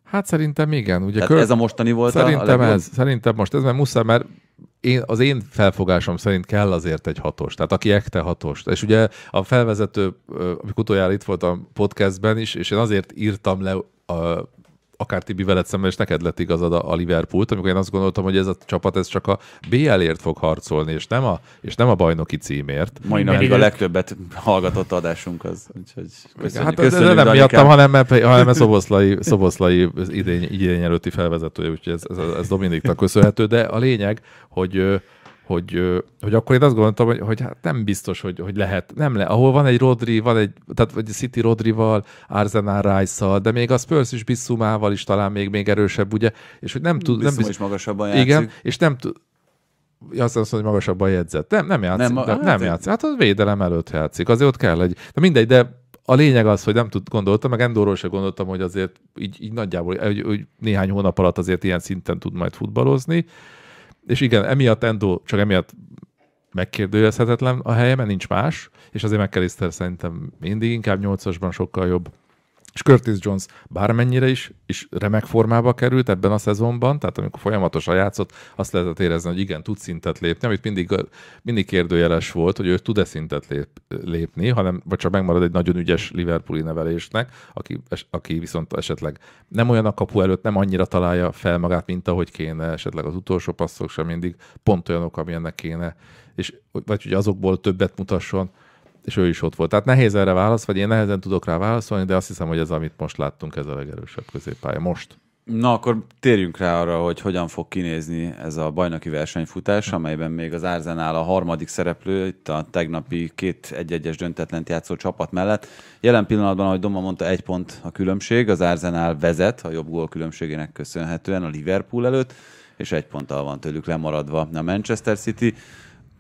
Hát szerintem igen. Ugye Tehát kör... ez a mostani volt szerintem a, legjobb? ez, Szerintem most ez, mert muszáj, mert én, az én felfogásom szerint kell azért egy hatos. Tehát aki ekte hatost. És ugye a felvezető, amikor utoljára itt voltam podcastben is, és én azért írtam le a akár Tibi veled szemben, és neked lett igazad a, a amikor én azt gondoltam, hogy ez a csapat ez csak a BL-ért fog harcolni, és nem a, és nem a bajnoki címért. Mai napig a legtöbbet hallgatott adásunk az. Úgyhogy köszönjük, hát köszönjük, nem miattam, hanem, hanem a szoboszlai, szoboszlai idény, idény előtti felvezetője, úgyhogy ez, ez, ez Dominiknak köszönhető, de a lényeg, hogy hogy, hogy akkor én azt gondoltam, hogy, hogy hát nem biztos, hogy, hogy lehet. Nem le, ahol van egy Rodri, van egy, tehát vagy City Rodrival, Arsenal rice de még a Spurs is Bissumával is talán még, még erősebb, ugye? És hogy nem tud... nem biztos, is magasabban játszik. Igen, és nem tud... ja Azt mondom, hogy magasabban jegyzett. Nem, nem játszik. Nem, hát nem játszik. Hát a védelem előtt játszik. Azért ott kell egy... De mindegy, de a lényeg az, hogy nem tud, gondoltam, meg Endóról se gondoltam, hogy azért így, így nagyjából, hogy, hogy néhány hónap alatt azért ilyen szinten tud majd futballozni, és igen, emiatt Endo csak emiatt megkérdőjelezhetetlen a helye, mert nincs más, és azért McAllister szerintem mindig inkább 8-asban sokkal jobb és Curtis Jones bármennyire is, is remek formába került ebben a szezonban, tehát amikor folyamatosan játszott, azt lehetett érezni, hogy igen, tud szintet lépni, amit mindig, mindig kérdőjeles volt, hogy ő tud-e szintet lép, lépni, hanem, vagy csak megmarad egy nagyon ügyes Liverpooli nevelésnek, aki, aki viszont esetleg nem olyan a kapu előtt, nem annyira találja fel magát, mint ahogy kéne, esetleg az utolsó passzok sem mindig pont olyanok, amilyennek kéne, és vagy hogy azokból többet mutasson, és ő is ott volt. Tehát nehéz erre válasz, vagy én nehezen tudok rá válaszolni, de azt hiszem, hogy ez, amit most láttunk, ez a legerősebb középpálya. Most. Na, akkor térjünk rá arra, hogy hogyan fog kinézni ez a bajnoki versenyfutás, amelyben még az árzenál a harmadik szereplő, itt a tegnapi két egy-egyes döntetlent játszó csapat mellett. Jelen pillanatban, ahogy Doma mondta, egy pont a különbség, az árzenál vezet a jobb gól különbségének köszönhetően a Liverpool előtt, és egy ponttal van tőlük lemaradva a Manchester City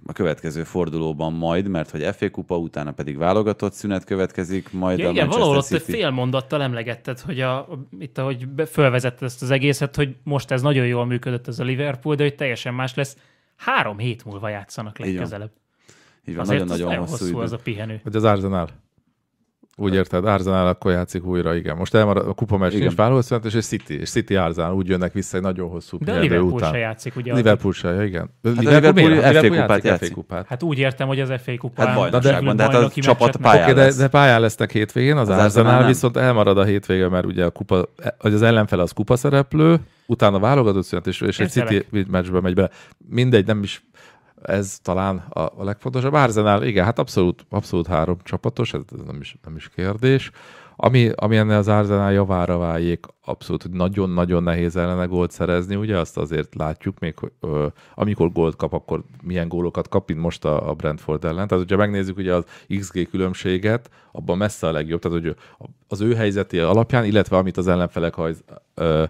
a következő fordulóban majd, mert hogy FA kupa, utána pedig válogatott szünet következik, majd ja, a igen, Manchester valahol City... ott egy fél mondattal emlegetted, hogy a, a itt ahogy felvezetted ezt az egészet, hogy most ez nagyon jól működött ez a Liverpool, de hogy teljesen más lesz. Három hét múlva játszanak legközelebb. Így van, nagyon-nagyon hosszú, hosszú idő. az a pihenő. Vagy az Arsenal. Úgy érted, Arzenál akkor játszik újra, igen. Most elmarad a kupa meccs nincs válószünet, és egy City, és City Arzán úgy jönnek vissza egy nagyon hosszú De Liverpool után. se játszik, ugye? Liverpool se, ja, igen. Hát Liverpool, Liverpool, Liverpool FA kupát játszik. FA kupát. Hát úgy értem, hogy az FA kupa. Hát bajnokságban, de, de, hát a csapat pályán okay, de, de, pályán lesznek hétvégén, az, az Arzenál viszont elmarad a hétvége, mert ugye a kupa, az ellenfel az kupa szereplő, utána válogatott szünet, és, és egy City meccsbe megy bele. Mindegy, nem is ez talán a, a legfontosabb. Árzenál, igen, hát abszolút, abszolút három csapatos, hát ez nem is, nem is kérdés. Ami, ami ennél az Árzenál javára váljék, abszolút, hogy nagyon-nagyon nehéz ellene gólt szerezni, ugye azt azért látjuk még, hogy ö, amikor gólt kap, akkor milyen gólokat kap, mint most a, a Brentford ellen. Tehát, hogyha megnézzük ugye az XG különbséget, abban messze a legjobb, tehát hogy az ő helyzeti alapján, illetve amit az ellenfelek hajz, ö,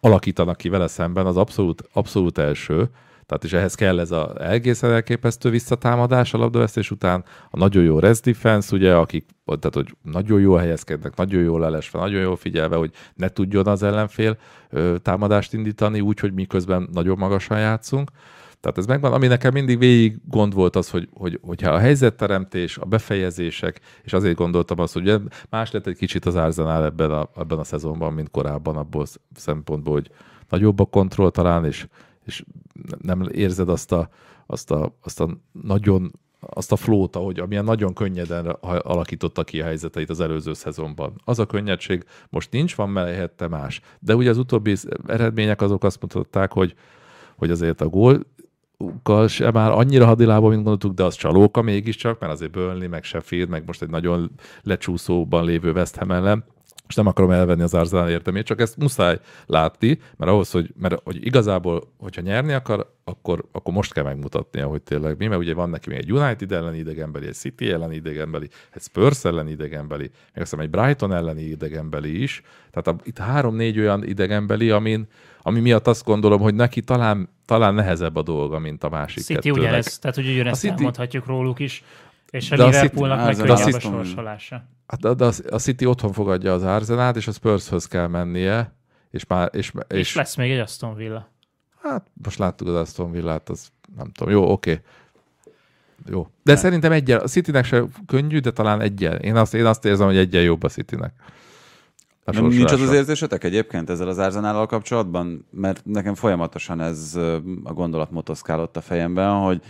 alakítanak ki vele szemben, az abszolút, abszolút első. Tehát is ehhez kell ez a egészen elképesztő visszatámadás a labdavesztés után, a nagyon jó rest defense, ugye, akik, tehát hogy nagyon jól helyezkednek, nagyon jól lelesve, nagyon jól figyelve, hogy ne tudjon az ellenfél ö, támadást indítani, úgy hogy miközben nagyon magasan játszunk. Tehát ez megvan, ami nekem mindig végig gond volt az, hogy, hogy, hogyha a helyzetteremtés, a befejezések, és azért gondoltam azt, hogy más lett egy kicsit az Arsenal ebben a, ebben a szezonban, mint korábban abból szempontból, hogy nagyobb a kontroll talán, és és nem érzed azt a, azt a, azt a nagyon azt a flóta, hogy amilyen nagyon könnyeden alakította ki a helyzeteit az előző szezonban. Az a könnyedség most nincs, van mellette más. De ugye az utóbbi eredmények azok azt mutatták, hogy, hogy azért a gól se már annyira hadilába, mint gondoltuk, de az csalóka mégiscsak, mert azért Burnley, meg fér, meg most egy nagyon lecsúszóban lévő West Ham ellen és nem akarom elvenni az Arzán értemét, csak ezt muszáj látni, mert ahhoz, hogy, mert, hogy igazából, hogyha nyerni akar, akkor, akkor most kell megmutatnia, hogy tényleg mi, mert ugye van neki még egy United elleni idegenbeli, egy City elleni idegenbeli, egy Spurs elleni idegenbeli, meg aztán egy Brighton elleni idegenbeli is, tehát a, itt három-négy olyan idegenbeli, amin, ami miatt azt gondolom, hogy neki talán, talán nehezebb a dolga, mint a másik City kettőnek. ugyanez, tehát hogy ugyanezt a City... mondhatjuk róluk is, és a Liverpoolnak meg könnyebb a sorsolása. Hát de a City otthon fogadja az Arzenát, és a Spurshoz kell mennie, és már... És, és, és lesz még egy Aston Villa. Hát most láttuk az Aston Villát, az nem tudom. Jó, oké. Okay. Jó. De hát. szerintem egyel, a Citynek se könnyű, de talán egyel. Én azt, én azt érzem, hogy egyel jobb a Citynek. A nem, nincs az az érzésetek egyébként ezzel az Arzenállal kapcsolatban? Mert nekem folyamatosan ez a gondolat motoszkálott a fejemben, hogy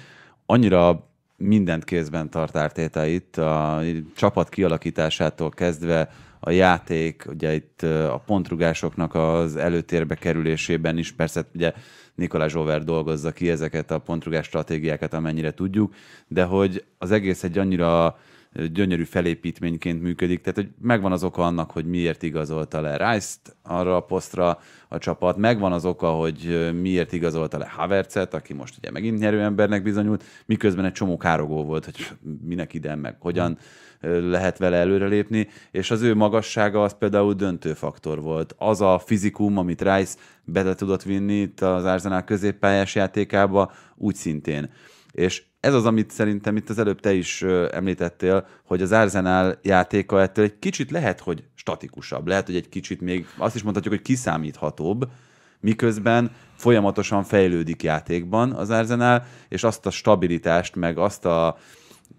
annyira mindent kézben tart Ártéta itt, a csapat kialakításától kezdve a játék, ugye itt a pontrugásoknak az előtérbe kerülésében is, persze ugye Nikolás Over dolgozza ki ezeket a pontrugás stratégiákat, amennyire tudjuk, de hogy az egész egy annyira gyönyörű felépítményként működik, tehát hogy megvan az oka annak, hogy miért igazolta le rice arra a posztra a csapat, megvan az oka, hogy miért igazolta le Havertzet, aki most ugye megint nyerő embernek bizonyult, miközben egy csomó károgó volt, hogy minek ide, meg hogyan lehet vele előrelépni, és az ő magassága az például döntő faktor volt. Az a fizikum, amit Rice bele tudott vinni itt az Arsenal középpályás játékába, úgy szintén. És ez az, amit szerintem itt az előbb te is említettél, hogy az Arsenal játéka ettől egy kicsit lehet, hogy statikusabb, lehet, hogy egy kicsit még azt is mondhatjuk, hogy kiszámíthatóbb, miközben folyamatosan fejlődik játékban az Arsenal, és azt a stabilitást, meg azt a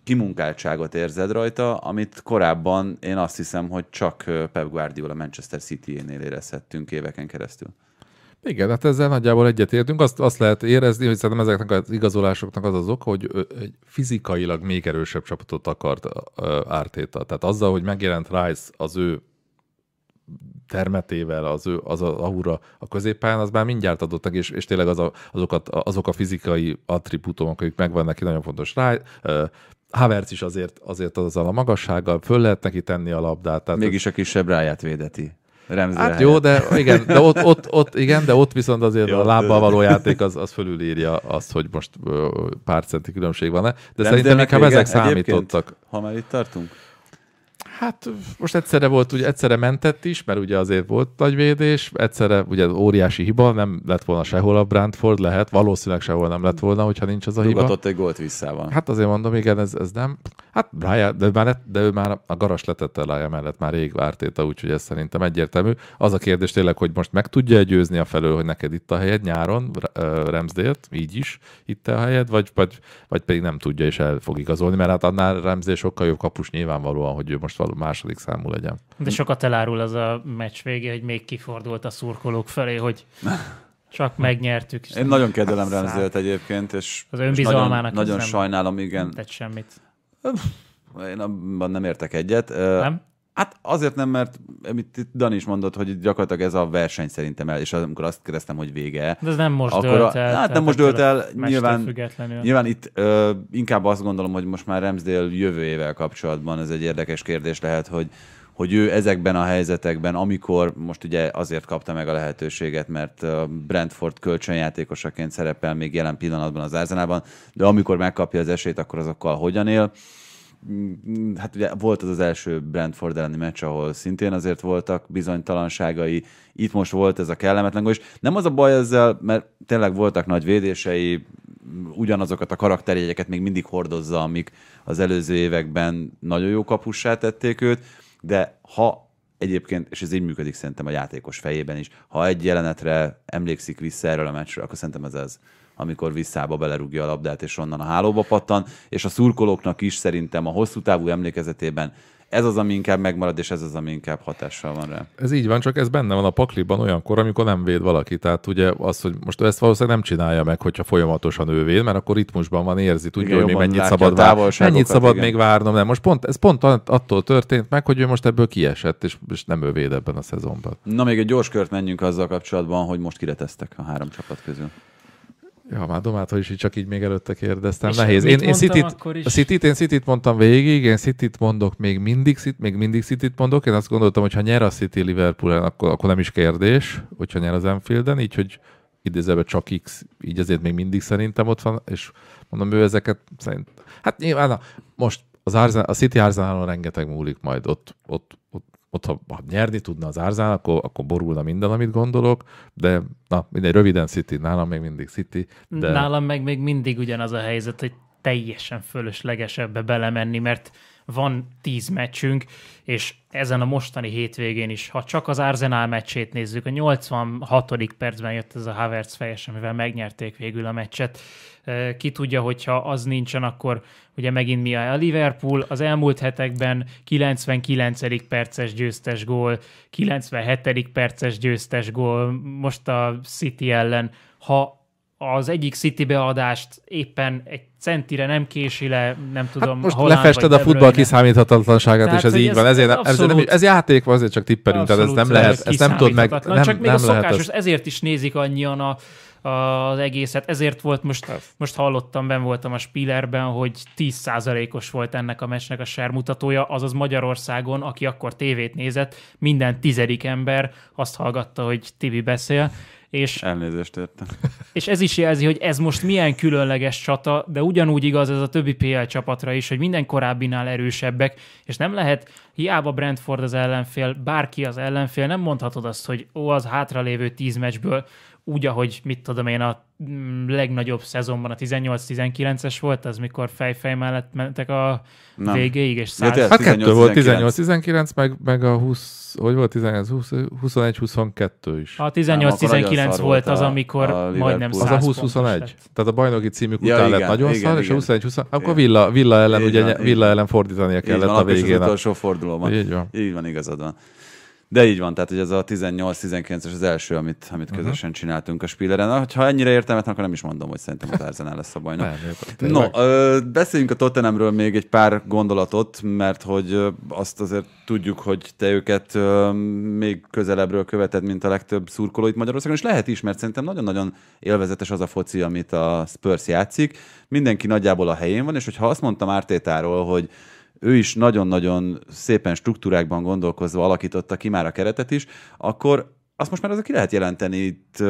kimunkáltságot érzed rajta, amit korábban én azt hiszem, hogy csak Pep Guardiola Manchester City-nél érezhettünk éveken keresztül. Igen, hát ezzel nagyjából egyetértünk. Azt, azt lehet érezni, hogy szerintem ezeknek az igazolásoknak az az ok, hogy egy fizikailag még erősebb csapatot akart Ártéta. Tehát azzal, hogy megjelent Rice az ő termetével, az, ő, az a, ahura a középpályán, az már mindjárt adott és, és tényleg az a, azokat, azok a fizikai attribútumok, amik megvan neki, nagyon fontos. Rá, Havertz is azért, azért azzal a magassággal föl lehet neki tenni a labdát. Tehát Mégis ez... a kisebb ráját védeti. Remzi hát jó, de igen, de ott, ott, ott, igen, de ott viszont azért jó, a lábbal való játék az, az fölülírja azt, hogy most pár centi különbség van-e. De Remzi szerintem inkább ezek számítottak. Ha már itt tartunk? Hát most egyszerre volt, ugye egyszerre mentett is, mert ugye azért volt nagy védés, egyszerre ugye óriási hiba, nem lett volna sehol a Brandford, lehet, valószínűleg sehol nem lett volna, hogyha nincs az a Dugatott hiba. Dugatott egy gólt van. Hát azért mondom, igen, ez, ez nem. Hát Brian, de, már, de ő már a garas letette Lája mellett, már rég éta, úgyhogy ez szerintem egyértelmű. Az a kérdés tényleg, hogy most meg tudja győzni a felől, hogy neked itt a helyed nyáron, Remzdélt, így is itt a helyed, vagy, vagy, vagy pedig nem tudja és el fog igazolni, mert hát annál Remzdél sokkal jobb kapus nyilvánvalóan, hogy ő most való második számú legyen. De sokat elárul az a meccs vége, hogy még kifordult a szurkolók felé, hogy csak megnyertük. Én nagyon kedvelem Remzélt egyébként, és, az és nagyon, nagyon sajnálom, igen. Tett semmit. Én abban nem értek egyet. Nem? Hát azért nem, mert amit itt Dani is mondott, hogy gyakorlatilag ez a verseny szerintem el, és amikor azt kérdeztem, hogy vége. De ez nem most akkor dölt hát el. A, hát nem most dölt el, nyilván, nyilván itt ö, inkább azt gondolom, hogy most már Remsdale jövőjével kapcsolatban ez egy érdekes kérdés lehet, hogy hogy ő ezekben a helyzetekben, amikor most ugye azért kapta meg a lehetőséget, mert Brentford kölcsönjátékosaként szerepel még jelen pillanatban az Árzenában, de amikor megkapja az esélyt, akkor azokkal hogyan él hát ugye volt az az első Brentford elleni meccs, ahol szintén azért voltak bizonytalanságai, itt most volt ez a kellemetlen és nem az a baj ezzel, mert tényleg voltak nagy védései, ugyanazokat a karakterjegyeket még mindig hordozza, amik az előző években nagyon jó kapussá tették őt, de ha egyébként, és ez így működik szerintem a játékos fejében is, ha egy jelenetre emlékszik vissza erről a meccsről, akkor szerintem ez az amikor visszába belerúgja a labdát, és onnan a hálóba pattan, és a szurkolóknak is szerintem a hosszú távú emlékezetében ez az, ami inkább megmarad, és ez az, ami inkább hatással van rá. Ez így van, csak ez benne van a pakliban olyankor, amikor nem véd valaki. Tehát ugye az, hogy most ezt valószínűleg nem csinálja meg, hogyha folyamatosan ő véd, mert akkor ritmusban van, érzi, tudja, hogy még mennyit szabad, vár... mennyit szabad igen. még várnom. Nem, most pont, ez pont attól történt meg, hogy ő most ebből kiesett, és, és nem ő véd ebben a szezonban. Na még egy gyors kört menjünk azzal kapcsolatban, hogy most kireteztek a három csapat közül. Ja, már hogy is csak így még előtte kérdeztem. És Nehéz. Én, én city a city én city mondtam végig, én city mondok még mindig, még mindig city mondok. Én azt gondoltam, hogy ha nyer a City liverpool akkor, akkor nem is kérdés, hogyha nyer az Enfielden, így hogy idézőben csak X, így azért még mindig szerintem ott van, és mondom, ő ezeket szerint... Hát nyilván, na, most az Arzen, a City Arsenalon rengeteg múlik majd, ott, ott ott ha, ha nyerni tudna az Árzán, akkor, akkor borulna minden, amit gondolok, de na, minden röviden City, nálam még mindig City. De... Nálam meg még mindig ugyanaz a helyzet, hogy teljesen fölösleges ebbe belemenni, mert van 10 meccsünk, és ezen a mostani hétvégén is, ha csak az Arsenal meccsét nézzük, a 86. percben jött ez a Havertz fejes, amivel megnyerték végül a meccset. Ki tudja, hogyha az nincsen, akkor ugye megint mi a Liverpool, az elmúlt hetekben 99. perces győztes gól, 97. perces győztes gól, most a City ellen. Ha az egyik City beadást éppen egy centire nem kési le, nem hát tudom, hát most Holland lefested a futball kiszámíthatatlanságát, és ez így ez, van. Ezért, ez, abszolút, ez, nem, ez játék van, azért csak tippelünk, tehát ez nem lehet, ez nem tud meg. Nem, csak nem még a szokásos, ez. ezért is nézik annyian a, az egészet. Ezért volt most, hát. most hallottam, ben voltam a Spillerben, hogy 10%-os volt ennek a mesnek a sermutatója, azaz Magyarországon, aki akkor tévét nézett, minden tizedik ember azt hallgatta, hogy Tibi beszél, és, Elnézést értem. <laughs> És ez is jelzi, hogy ez most milyen különleges csata, de ugyanúgy igaz ez a többi PL csapatra is, hogy minden korábbinál erősebbek, és nem lehet, hiába Brentford az ellenfél, bárki az ellenfél, nem mondhatod azt, hogy ó, az hátralévő tíz meccsből úgy, ahogy mit tudom én a Mm, legnagyobb szezonban, a 18-19-es volt az, mikor fejfej mellett mentek a Nem. végéig, és 100... Ja, hát kettő volt, 18-19, meg, meg a 20, hogy volt, 21-22 is. A 18-19 volt az, amikor a, majdnem 100 Az a 20-21. Tehát a bajnoki címük ja, után igen, lett nagyon igen, szar, igen. és a 21 20 akkor Villa, Villa ellen, igen, ugye, igen. Villa ellen fordítania kellett van, a végén. Így van, az utolsó fordulóban. van. Így van, igazad van. De így van, tehát hogy ez a 18-19-es az első, amit, amit uh-huh. közösen csináltunk a Spilleren. Ha ennyire értelmetlen, akkor nem is mondom, hogy szerintem az Arsenal lesz a bajnok. no, ö, beszéljünk a Tottenhamről még egy pár gondolatot, mert hogy azt azért tudjuk, hogy te őket ö, még közelebbről követed, mint a legtöbb szurkolóit Magyarországon, és lehet is, mert szerintem nagyon-nagyon élvezetes az a foci, amit a Spurs játszik. Mindenki nagyjából a helyén van, és hogyha azt mondtam Ártétáról, hogy ő is nagyon-nagyon szépen struktúrákban gondolkozva alakította ki már a keretet is, akkor azt most már az ki lehet jelenteni itt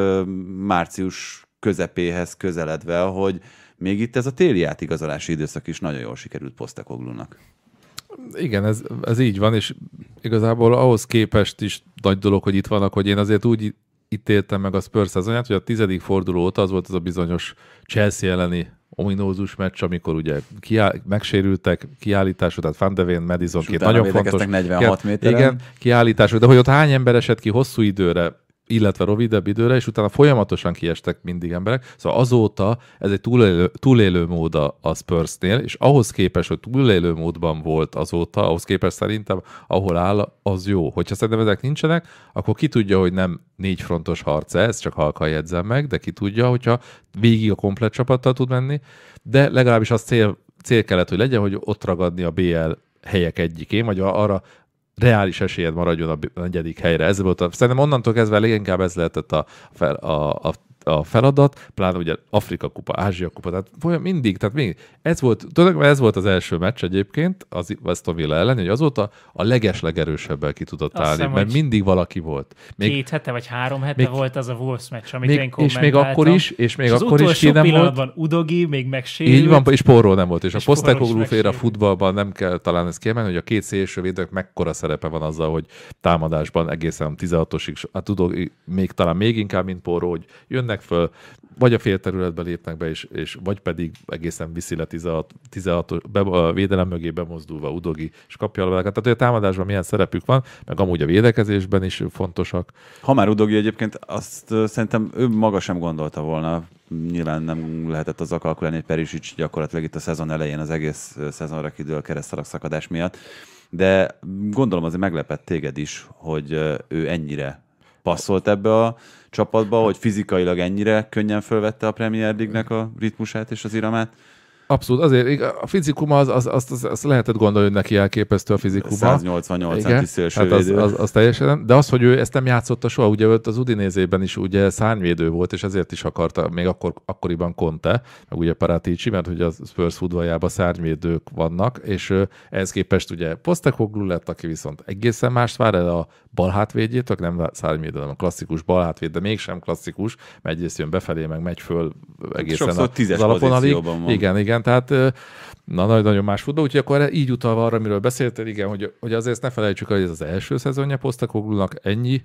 március közepéhez közeledve, hogy még itt ez a téli átigazolási időszak is nagyon jól sikerült Posztakoglúnak. Igen, ez, ez így van, és igazából ahhoz képest is nagy dolog, hogy itt vannak, hogy én azért úgy ítéltem meg a Spurs szezonját, hogy a tizedik forduló óta az volt az a bizonyos Chelsea elleni ominózus meccs, amikor ugye kiá- megsérültek, kiállítások, tehát Van de Madison, két nagyon fontos... 46 méteren. Igen, kiállítások, de hogy ott hány ember esett ki hosszú időre, illetve rövidebb időre, és utána folyamatosan kiestek mindig emberek. Szóval azóta ez egy túlélő, túlélő mód a Spursnél, és ahhoz képest, hogy túlélő módban volt azóta, ahhoz képest szerintem, ahol áll, az jó. Hogyha szerintem ezek nincsenek, akkor ki tudja, hogy nem négy frontos harc ez, csak halkan jegyzem meg, de ki tudja, hogyha végig a komplet csapattal tud menni, de legalábbis az cél, cél kellett, hogy legyen, hogy ott ragadni a BL helyek egyikén, vagy arra reális esélyed maradjon a negyedik helyre. Ez volt a, szerintem onnantól kezdve leginkább ez lehetett a, fel, a, a a feladat, pláne ugye Afrika kupa, Ázsia kupa, tehát folyam, mindig, tehát mindig. Ez volt, tulajdonképpen ez volt az első meccs egyébként, az Weston Villa ellen, hogy azóta a leges legerősebbel ki tudott Azt állni, hiszem, mert mindig valaki volt. Még, két hete vagy három hete még, volt az a Wolves meccs, amit még, én És még akkor is, és még és akkor is ki nem volt. Udogi, még megsérült. Így van, és Porró nem volt. És, és a Postecoglou fér a futballban, nem kell talán ezt kiemelni, hogy a két szélső védők mekkora szerepe van azzal, hogy támadásban egészen 16-osig, hát tudok, még talán még inkább, mint Porró, hogy jönnek mennek föl, vagy a félterületbe lépnek be, és, és vagy pedig egészen viszi le 16, 16 be, a védelem mögé bemozdulva udogi, és kapja a labdákat. Tehát, hogy a támadásban milyen szerepük van, meg amúgy a védekezésben is fontosak. Ha már udogi egyébként, azt szerintem ő maga sem gondolta volna nyilván nem lehetett az kalkulálni, hogy Perisic gyakorlatilag itt a szezon elején az egész szezonra kidől keresztalak szakadás miatt, de gondolom azért meglepett téged is, hogy ő ennyire passzolt ebbe a csapatba, hogy fizikailag ennyire könnyen fölvette a Premier League-nek a ritmusát és az iramát? Abszolút, azért a fizikum az, az, az, az lehetett gondolni, hogy neki elképesztő a fizikuma. 188 Igen, hát szélső hát az, az, az, teljesen, de az, hogy ő ezt nem játszotta soha, ugye őt az Udinézében is ugye szárnyvédő volt, és ezért is akarta még akkor, akkoriban Conte, meg ugye Paratici, mert ugye a Spurs futballjában szárnyvédők vannak, és ehhez képest ugye Postekoglu lett, aki viszont egészen mást vár el a bal hátvédjétök, nem szárnyvédő, hanem a klasszikus bal de mégsem klasszikus, mert egyrészt jön befelé, meg megy föl egészen Sokszor a, tízes az alaponalig. Igen, igen, igen, tehát na, nagyon más futball, úgyhogy akkor így utalva arra, amiről beszéltél, igen, hogy, hogy azért ne felejtsük hogy ez az első szezonja posztakoglulnak, ennyi,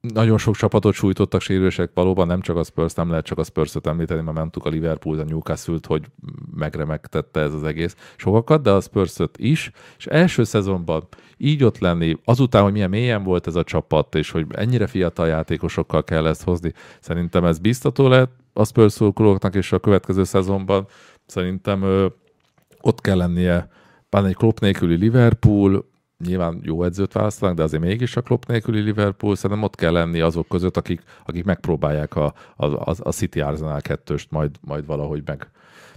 nagyon sok csapatot sújtottak sérülések valóban, nem csak a Spurs, nem lehet csak a spurs említeni, mert mentük a liverpool a Newcastle-t, hogy megremegtette ez az egész sokakat, de a spurs is, és első szezonban így ott lenni, azután, hogy milyen mélyen volt ez a csapat, és hogy ennyire fiatal játékosokkal kell ezt hozni, szerintem ez biztató lehet a spurs és a következő szezonban Szerintem ö, ott kell lennie pláne egy klop nélküli Liverpool, nyilván jó edzőt választanak, de azért mégis a klop nélküli Liverpool, szerintem ott kell lenni azok között, akik, akik megpróbálják a, a, a City Arsenal kettőst majd, majd valahogy meg,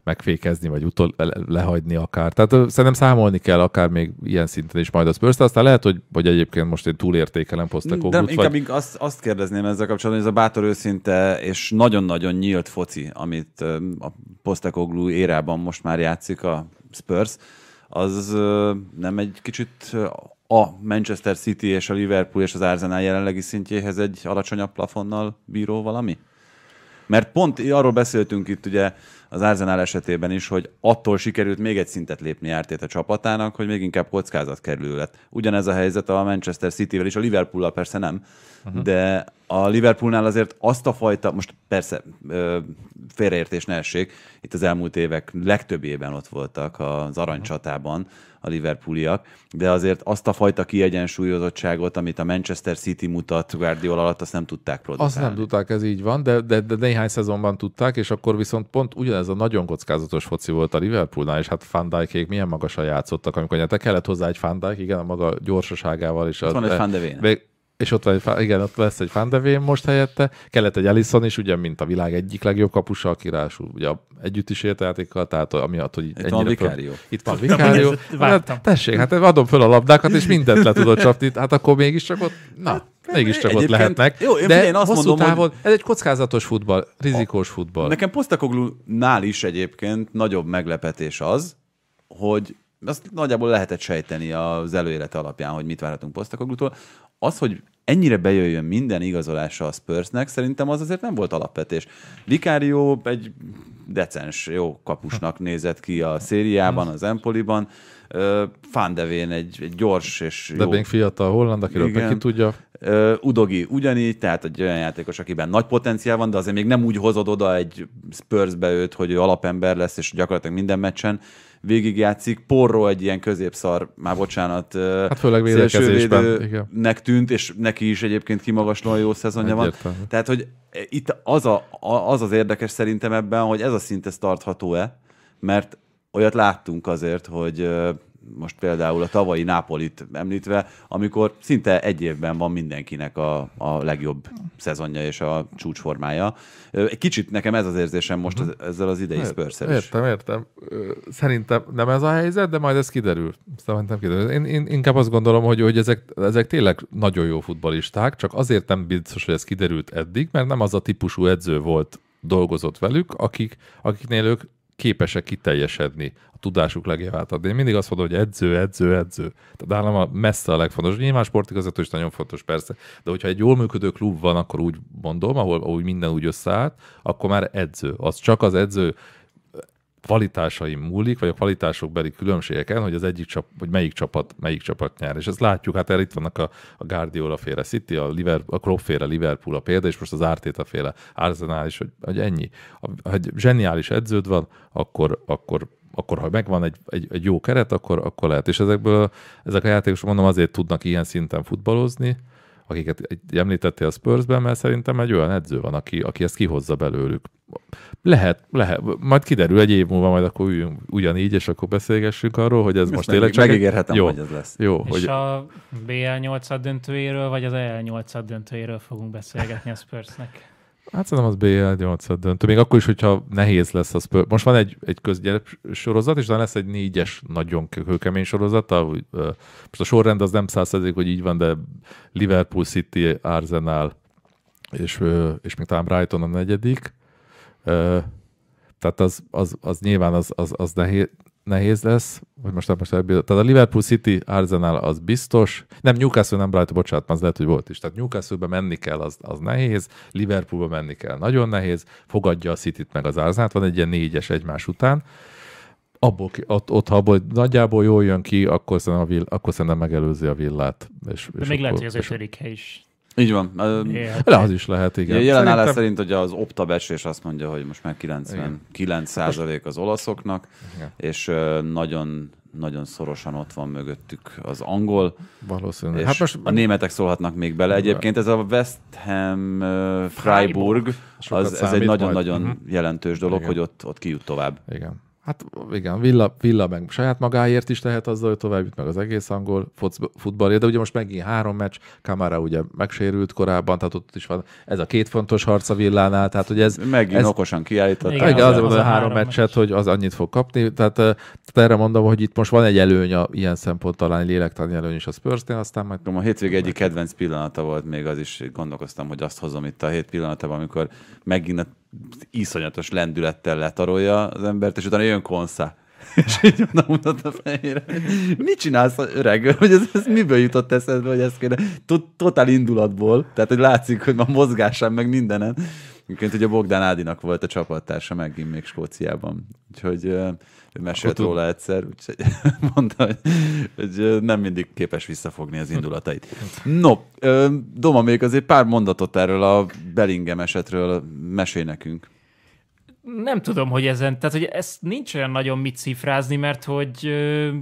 megfékezni, vagy utol lehagyni akár. Tehát szerintem számolni kell akár még ilyen szinten is majd az spurs aztán lehet, hogy, vagy egyébként most én túlértékelem Postecoglút. De inkább vagy... azt, azt kérdezném ezzel kapcsolatban, hogy ez a bátor őszinte és nagyon-nagyon nyílt foci, amit a Postecoglou érában most már játszik a Spurs, az nem egy kicsit a Manchester City és a Liverpool és az Arsenal jelenlegi szintjéhez egy alacsonyabb plafonnal bíró valami? Mert pont arról beszéltünk itt ugye az Arsenal esetében is, hogy attól sikerült még egy szintet lépni ártét a csapatának, hogy még inkább kockázat kerül lett. Ugyanez a helyzet a Manchester City-vel és a liverpool persze nem, uh-huh. de a Liverpoolnál azért azt a fajta, most persze félreértés ne essék, itt az elmúlt évek legtöbb évben ott voltak az aranycsatában a Liverpooliak, de azért azt a fajta kiegyensúlyozottságot, amit a Manchester City mutat Guardiola alatt, azt nem tudták produkálni. Azt nem tudták, ez így van, de, de, de néhány szezonban tudták, és akkor viszont pont ugyanez a nagyon kockázatos foci volt a Liverpoolnál, és hát Van Dijkék milyen magasan játszottak, amikor nyertek, kellett hozzá egy Van Dijk, igen, a maga gyorsaságával. is Ott van egy Van de és ott, van egy, igen, ott lesz egy Fandevén most helyette, kellett egy Ellison is, ugye, mint a világ egyik legjobb kapusa, a kirású, ugye együtt is ért játékkal, tehát amiatt, hogy itt van Vikárió. Föl, itt van Vikárió. Hát, hát tessék, hát adom föl a labdákat, és mindent le tudod csapni, hát akkor mégiscsak ott, na, hát, mégis mégiscsak ott lehetnek. Jó, én, de én azt hosszú mondom, távon, hogy... ez egy kockázatos futball, rizikós a, futball. Nekem Postakoglu-nál is egyébként nagyobb meglepetés az, hogy azt nagyjából lehetett sejteni az előélete alapján, hogy mit várhatunk Posztakoglutól az, hogy ennyire bejöjjön minden igazolása a Spursnek, szerintem az azért nem volt alapvetés. Vikárió egy decens jó kapusnak nézett ki a szériában, az Empoliban, Fandevén egy, egy gyors és jó... De fiatal holland, akiről neki tudja. Udogi ugyanígy, tehát egy olyan játékos, akiben nagy potenciál van, de azért még nem úgy hozod oda egy Spursbe őt, hogy ő alapember lesz, és gyakorlatilag minden meccsen végigjátszik. Porro egy ilyen középszar, már bocsánat, hát főleg nek tűnt, és neki is egyébként kimagaslóan jó szezonja van. Tehát, hogy itt az, a, az az érdekes szerintem ebben, hogy ez a szint ez tartható-e, mert olyat láttunk azért, hogy most például a tavalyi Nápolit említve, amikor szinte egy évben van mindenkinek a, a legjobb szezonja és a csúcsformája. Egy kicsit nekem ez az érzésem most mhm. ezzel az idei spurs is. Értem, értem. Szerintem nem ez a helyzet, de majd ez kiderül. Szerintem kiderül. Én, én inkább azt gondolom, hogy, hogy ezek, ezek tényleg nagyon jó futbalisták, csak azért nem biztos, hogy ez kiderült eddig, mert nem az a típusú edző volt dolgozott velük, akik, akiknél ők képesek kiteljesedni, a tudásuk legjobbát adni. Én mindig azt mondom, hogy edző, edző, edző. Tehát nálam a messze a legfontosabb. Nyilván sportigazgató is nagyon fontos, persze, de hogyha egy jól működő klub van, akkor úgy mondom, ahol, ahol minden úgy összeállt, akkor már edző. Az csak az edző kvalitásai múlik, vagy a kvalitások beli különbségeken, hogy az egyik csap, hogy melyik csapat, melyik csapat nyer. És ezt látjuk, hát erre itt vannak a, a Guardiola féle City, a, Liverpool, a Klopp féle Liverpool a példa, és most az Arteta féle Arsenal is, hogy, hogy ennyi. Ha egy zseniális edződ van, akkor, akkor akkor ha megvan egy, egy, egy jó keret, akkor, akkor lehet. És ezekből, ezek a játékosok mondom azért tudnak ilyen szinten futballozni, akiket említettél a Spursben, mert szerintem egy olyan edző van, aki, aki ezt kihozza belőlük. Lehet, lehet, majd kiderül egy év múlva, majd akkor üljünk ugyanígy, és akkor beszélgessünk arról, hogy ez Ezt most tényleg csak... Megígérhetem, jó, hogy ez lesz. Jó, és hogy... a BL 8 döntőjéről, vagy az EL 8 döntőjéről fogunk beszélgetni a Spursnek. Hát szerintem az BL 8 döntő. Még akkor is, hogyha nehéz lesz az. Most van egy, egy közgyerek sorozat, és talán lesz egy négyes nagyon kőkemény sorozat. Most a sorrend az nem százszerzik, hogy így van, de Liverpool City, Arsenal, és, és még talán Brighton a negyedik. Tehát az, az, az nyilván az, az, az nehéz, nehéz lesz, vagy most, most elbír. Tehát a Liverpool City Arsenal az biztos. Nem, Newcastle nem Brighton, bocsánat, az lehet, hogy volt is. Tehát Newcastle-be menni kell, az, az nehéz. Liverpoolba menni kell, nagyon nehéz. Fogadja a city meg az Arsenal-t, van egy ilyen négyes egymás után. Abból, ott, ott, ha abból nagyjából jól jön ki, akkor szerintem, a vill, akkor szerintem megelőzi a villát. És, De és még akkor, lehet, hogy az ötödik hely is így van. Le az is lehet, igen. Jelen állás Szerintem... szerint hogy az opta és azt mondja, hogy most már 99 százalék az olaszoknak, igen. és nagyon nagyon szorosan ott van mögöttük az angol. Valószínűleg. hát most... A németek szólhatnak még bele. Egyébként ez a West Ham uh, Freiburg, Freiburg. az, ez egy nagyon-nagyon uh-huh. jelentős dolog, Igen. hogy ott, ott kijut tovább. Igen. Hát igen, Villa, Villa meg saját magáért is tehet azzal, hogy tovább jut meg az egész angol futballért, de ugye most megint három meccs, Kamara ugye megsérült korábban, tehát ott is van ez a két fontos harc a Villánál, tehát hogy ez... Megint ez, okosan kiállított. Igen, igen az, az, az, az a három meccset, meccs. hogy az annyit fog kapni, tehát, tehát erre mondom, hogy itt most van egy előny, a, ilyen szempont talán lélektani előny is a spurs aztán majd... A hétvég egyik kedvenc pillanata volt még az is, gondolkoztam, hogy azt hozom itt a hét pillanatában, amikor megint a iszonyatos lendülettel letarolja az embert, és utána jön konszá. <laughs> És így mondom, a fejére, mit csinálsz öreg, hogy ez, ez miből jutott eszedbe, hogy ezt kéne, totál indulatból, tehát hogy látszik, hogy a mozgásán meg mindenen, Miként ugye Bogdán Ádinak volt a csapattársa megint még Skóciában, úgyhogy ő mesélt Akkor róla egyszer, úgyhogy <laughs> mondta, hogy, hogy nem mindig képes visszafogni az indulatait. No, Doma, még azért pár mondatot erről a Bellingham esetről mesél nekünk. Nem tudom, hogy ezen, tehát hogy ezt nincs olyan nagyon mit cifrázni, mert hogy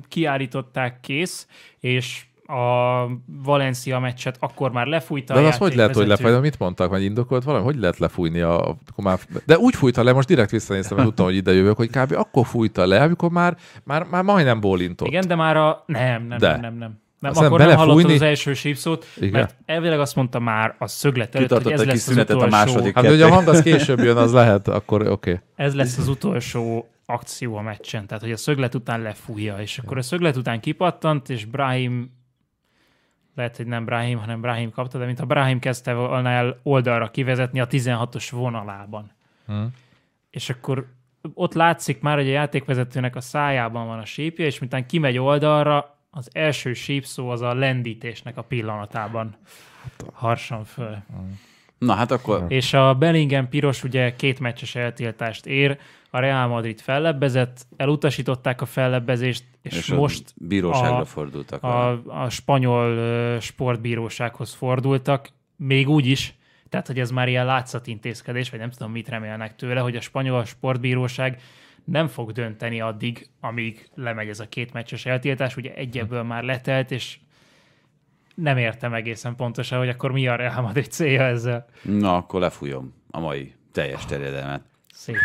kiállították kész, és a Valencia meccset akkor már lefújta. De az hogy lehet, vezető. hogy lefújta? Mit mondtak, vagy indokolt valami? Hogy lehet lefújni? A, akkor már, de úgy fújta le, most direkt visszanéztem, mert tudtam, hogy ide jövök, hogy kb. akkor fújta le, amikor már, már, már majdnem bólintott. Igen, de már a... Nem, nem, de. nem, nem. nem. Nem, akkor belefújni... nem hallottad az első sípszót, Igen. mert elvileg azt mondta már a szöglet előtt, Kitartott hogy ez lesz az utolsó. A második hát, hogy a hang az később jön, az lehet, akkor oké. Okay. Ez lesz az utolsó akció a meccsen, tehát hogy a szöglet után lefújja, és akkor a szöglet után kipattant, és Brahim lehet, hogy nem Brahim, hanem Brahim kapta, de mintha Brahim kezdte volna el oldalra kivezetni a 16-os vonalában. Hmm. És akkor ott látszik már, hogy a játékvezetőnek a szájában van a sípja, és miután kimegy oldalra, az első sípszó az a lendítésnek a pillanatában hát harsan föl. Hm. Na hát akkor... És a Bellingen piros ugye két meccses eltiltást ér, a Real Madrid fellebbezett, elutasították a fellebbezést, és, és most bíróságra a, fordultak. A, a, spanyol sportbírósághoz fordultak, még úgy is, tehát hogy ez már ilyen látszatintézkedés, vagy nem tudom, mit remélnek tőle, hogy a spanyol sportbíróság nem fog dönteni addig, amíg lemegy ez a két meccses eltiltás. Ugye egyebből már letelt, és nem értem egészen pontosan, hogy akkor mi a Real Madrid célja ezzel. Na, akkor lefújom a mai teljes terjedelmet. Szép.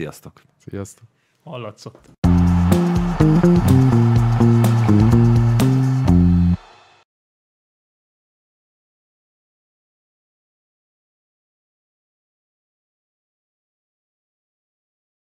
Sziasztok! Sziasztok! Hallatszott!